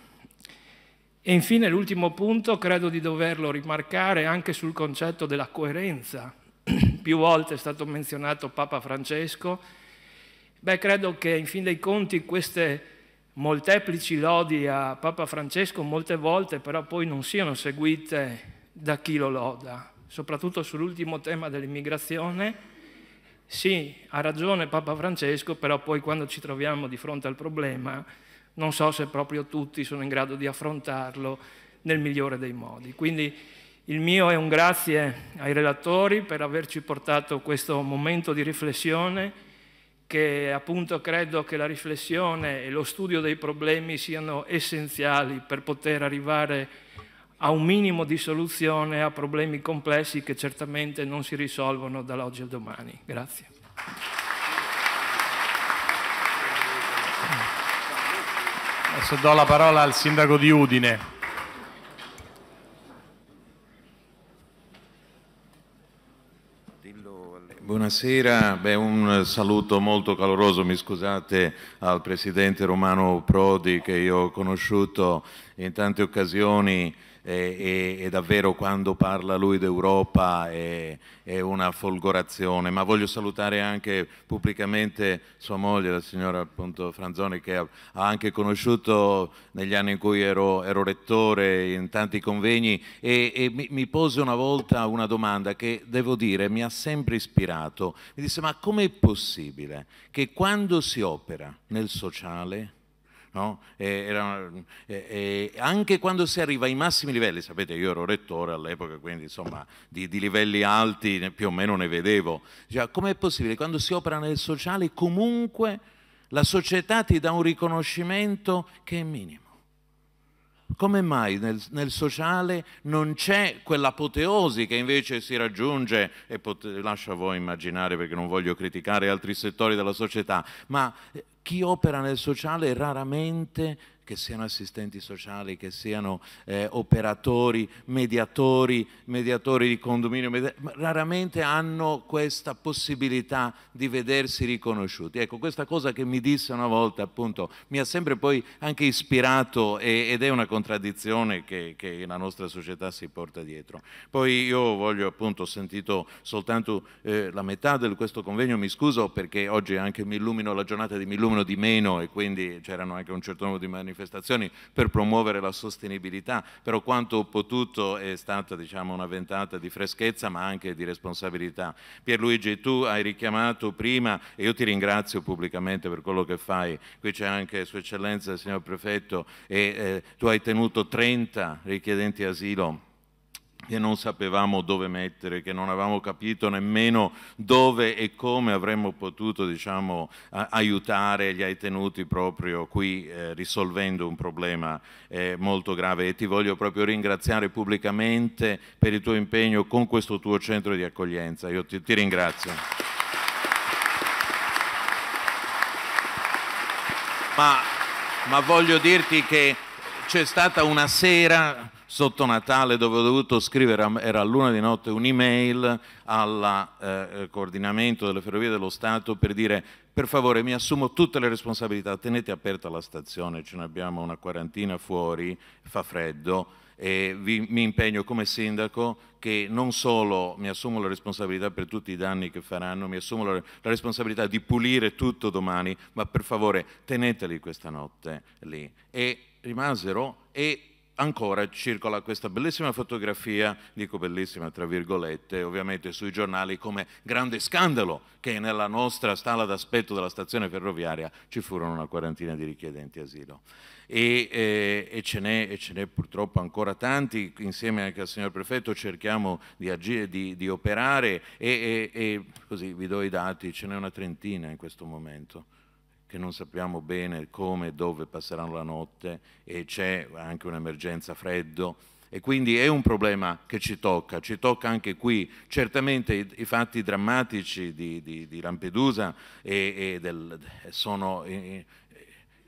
E infine l'ultimo punto, credo di doverlo rimarcare anche sul concetto della coerenza. Più volte è stato menzionato Papa Francesco. Beh, credo che in fin dei conti queste molteplici lodi a Papa Francesco molte volte, però poi non siano seguite da chi lo loda, soprattutto sull'ultimo tema dell'immigrazione. Sì, ha ragione Papa Francesco, però poi quando ci troviamo di fronte al problema non so se proprio tutti sono in grado di affrontarlo nel migliore dei modi. Quindi il mio è un grazie ai relatori per averci portato questo momento di riflessione che appunto credo che la riflessione e lo studio dei problemi siano essenziali per poter arrivare a un minimo di soluzione a problemi complessi che certamente non si risolvono dall'oggi al domani. Grazie.
Adesso do la parola al sindaco di Udine.
Buonasera, Beh, un saluto molto caloroso, mi scusate, al Presidente Romano Prodi che io ho conosciuto in tante occasioni e, e, davvero quando parla lui d'Europa è, è, una folgorazione, ma voglio salutare anche pubblicamente sua moglie, la signora appunto, Franzoni, che ha, anche conosciuto negli anni in cui ero, ero rettore in tanti convegni e, e mi, mi, pose una volta una domanda che devo dire mi ha sempre ispirato, mi disse ma com'è possibile che quando si opera nel sociale No? E, era, e, e anche quando si arriva ai massimi livelli, sapete io ero rettore all'epoca, quindi insomma di, di livelli alti più o meno ne vedevo, cioè, è possibile quando si opera nel sociale comunque la società ti dà un riconoscimento che è minimo? Come mai nel, nel sociale non c'è quell'apoteosi che invece si raggiunge, e pot- lascia voi immaginare perché non voglio criticare altri settori della società, ma eh, chi opera nel sociale raramente, che siano assistenti sociali, che siano eh, operatori, mediatori, mediatori di condominio, mediatori, raramente hanno questa possibilità di vedersi riconosciuti. Ecco, questa cosa che mi disse una volta, appunto, mi ha sempre poi anche ispirato e, ed è una contraddizione che, che, la nostra società si porta dietro. Poi io voglio, appunto, ho sentito soltanto eh, la metà di questo convegno, mi scuso perché oggi anche mi illumino la giornata di mi illumino mangiavano di meno e quindi c'erano anche un certo numero di manifestazioni per promuovere la sostenibilità, però quanto ho potuto è stata diciamo, una ventata di freschezza ma anche di responsabilità. Pierluigi, tu hai richiamato prima e io ti ringrazio pubblicamente per quello che fai, qui c'è anche Sua Eccellenza il signor Prefetto e eh, tu hai tenuto 30 richiedenti asilo che non sapevamo dove mettere, che non avevamo capito nemmeno dove e come avremmo potuto diciamo, aiutare gli tenuti proprio qui eh, risolvendo un problema eh, molto grave. E ti voglio proprio ringraziare pubblicamente per il tuo impegno con questo tuo centro di accoglienza. Io ti, ti ringrazio. Ma, ma voglio dirti che c'è stata una sera sotto Natale dove ho dovuto scrivere, era luna di notte, un'email al eh, eh, coordinamento delle ferrovie dello Stato per dire per favore mi assumo tutte le responsabilità, tenete aperta la stazione, ce ne abbiamo una quarantina fuori, fa freddo e vi, mi impegno come sindaco che non solo mi assumo la responsabilità per tutti i danni che faranno, mi assumo la, la responsabilità di pulire tutto domani, ma per favore teneteli questa notte lì. E rimasero e ancora circola questa bellissima fotografia, dico bellissima tra virgolette, ovviamente sui giornali come grande scandalo che nella nostra sala d'aspetto della stazione ferroviaria ci furono una quarantina di richiedenti asilo. E, eh, e, e ce n'è purtroppo ancora tanti, insieme anche al signor prefetto cerchiamo di, agire, di, di operare e, e così vi do i dati, ce n'è una trentina in questo momento che non sappiamo bene come e dove passeranno la notte e c'è anche un'emergenza freddo e quindi è un problema che ci tocca, ci tocca anche qui. Certamente i, i fatti drammatici di, di, di Lampedusa e, e del, sono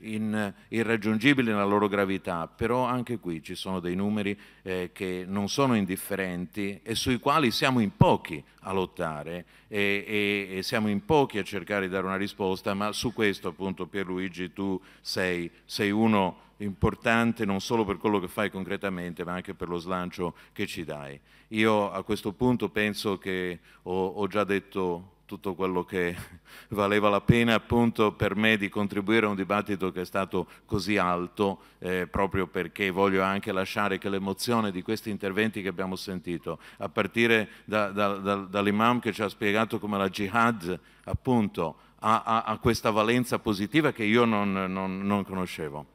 in, irraggiungibili nella loro gravità, però anche qui ci sono dei numeri eh, che non sono indifferenti e sui quali siamo in pochi a lottare e, e, e, siamo in pochi a cercare di dare una risposta, ma su questo appunto Pierluigi tu sei, sei uno importante non solo per quello che fai concretamente ma anche per lo slancio che ci dai. Io a questo punto penso che ho, ho già detto tutto quello che valeva la pena appunto per me di contribuire a un dibattito che è stato così alto eh, proprio perché voglio anche lasciare che l'emozione di questi interventi che abbiamo sentito a partire da, da, da, dall'imam che ci ha spiegato come la jihad appunto ha, ha questa valenza positiva che io non, non, non conoscevo.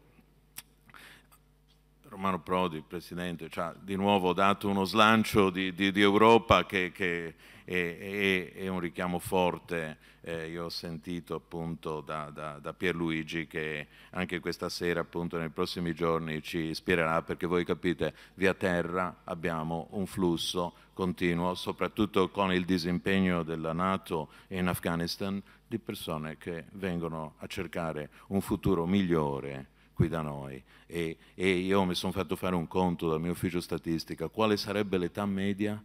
Romano Prodi, Presidente, ci ha di nuovo dato uno slancio di, di, di Europa che, che e, e, e un richiamo forte, eh, io ho sentito appunto da, da, da, Pierluigi che anche questa sera appunto nei prossimi giorni ci ispirerà perché voi capite via terra abbiamo un flusso continuo, soprattutto con il disimpegno della Nato in Afghanistan, di persone che vengono a cercare un futuro migliore qui da noi e, e io mi sono fatto fare un conto dal mio ufficio statistica quale sarebbe l'età media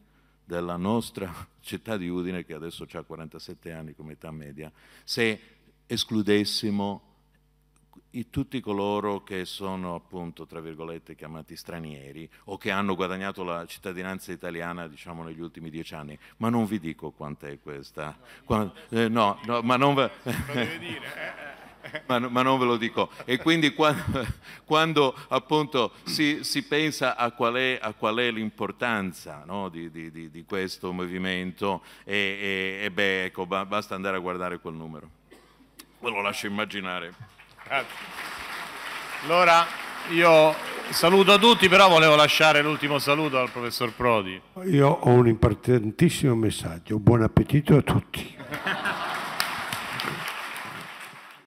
della nostra città di Udine, che adesso ha 47 anni come età media, se escludessimo i, tutti coloro che sono appunto, tra virgolette, chiamati stranieri o che hanno guadagnato la cittadinanza italiana, diciamo, negli ultimi dieci anni. Ma non vi dico quant'è questa. No, Quant eh, no, no ma non... Va- eh, eh, ma, ma, non ve lo dico. E quindi quando, quando appunto si, si, pensa a qual è, è l'importanza no? di, di, di, questo movimento, e, e, e beh, ecco, basta andare a guardare quel numero. Ve lo lascio immaginare. Grazie. Allora io saluto tutti, però volevo lasciare l'ultimo
saluto al professor Prodi.
Io ho un importantissimo messaggio. Buon appetito a tutti. Grazie.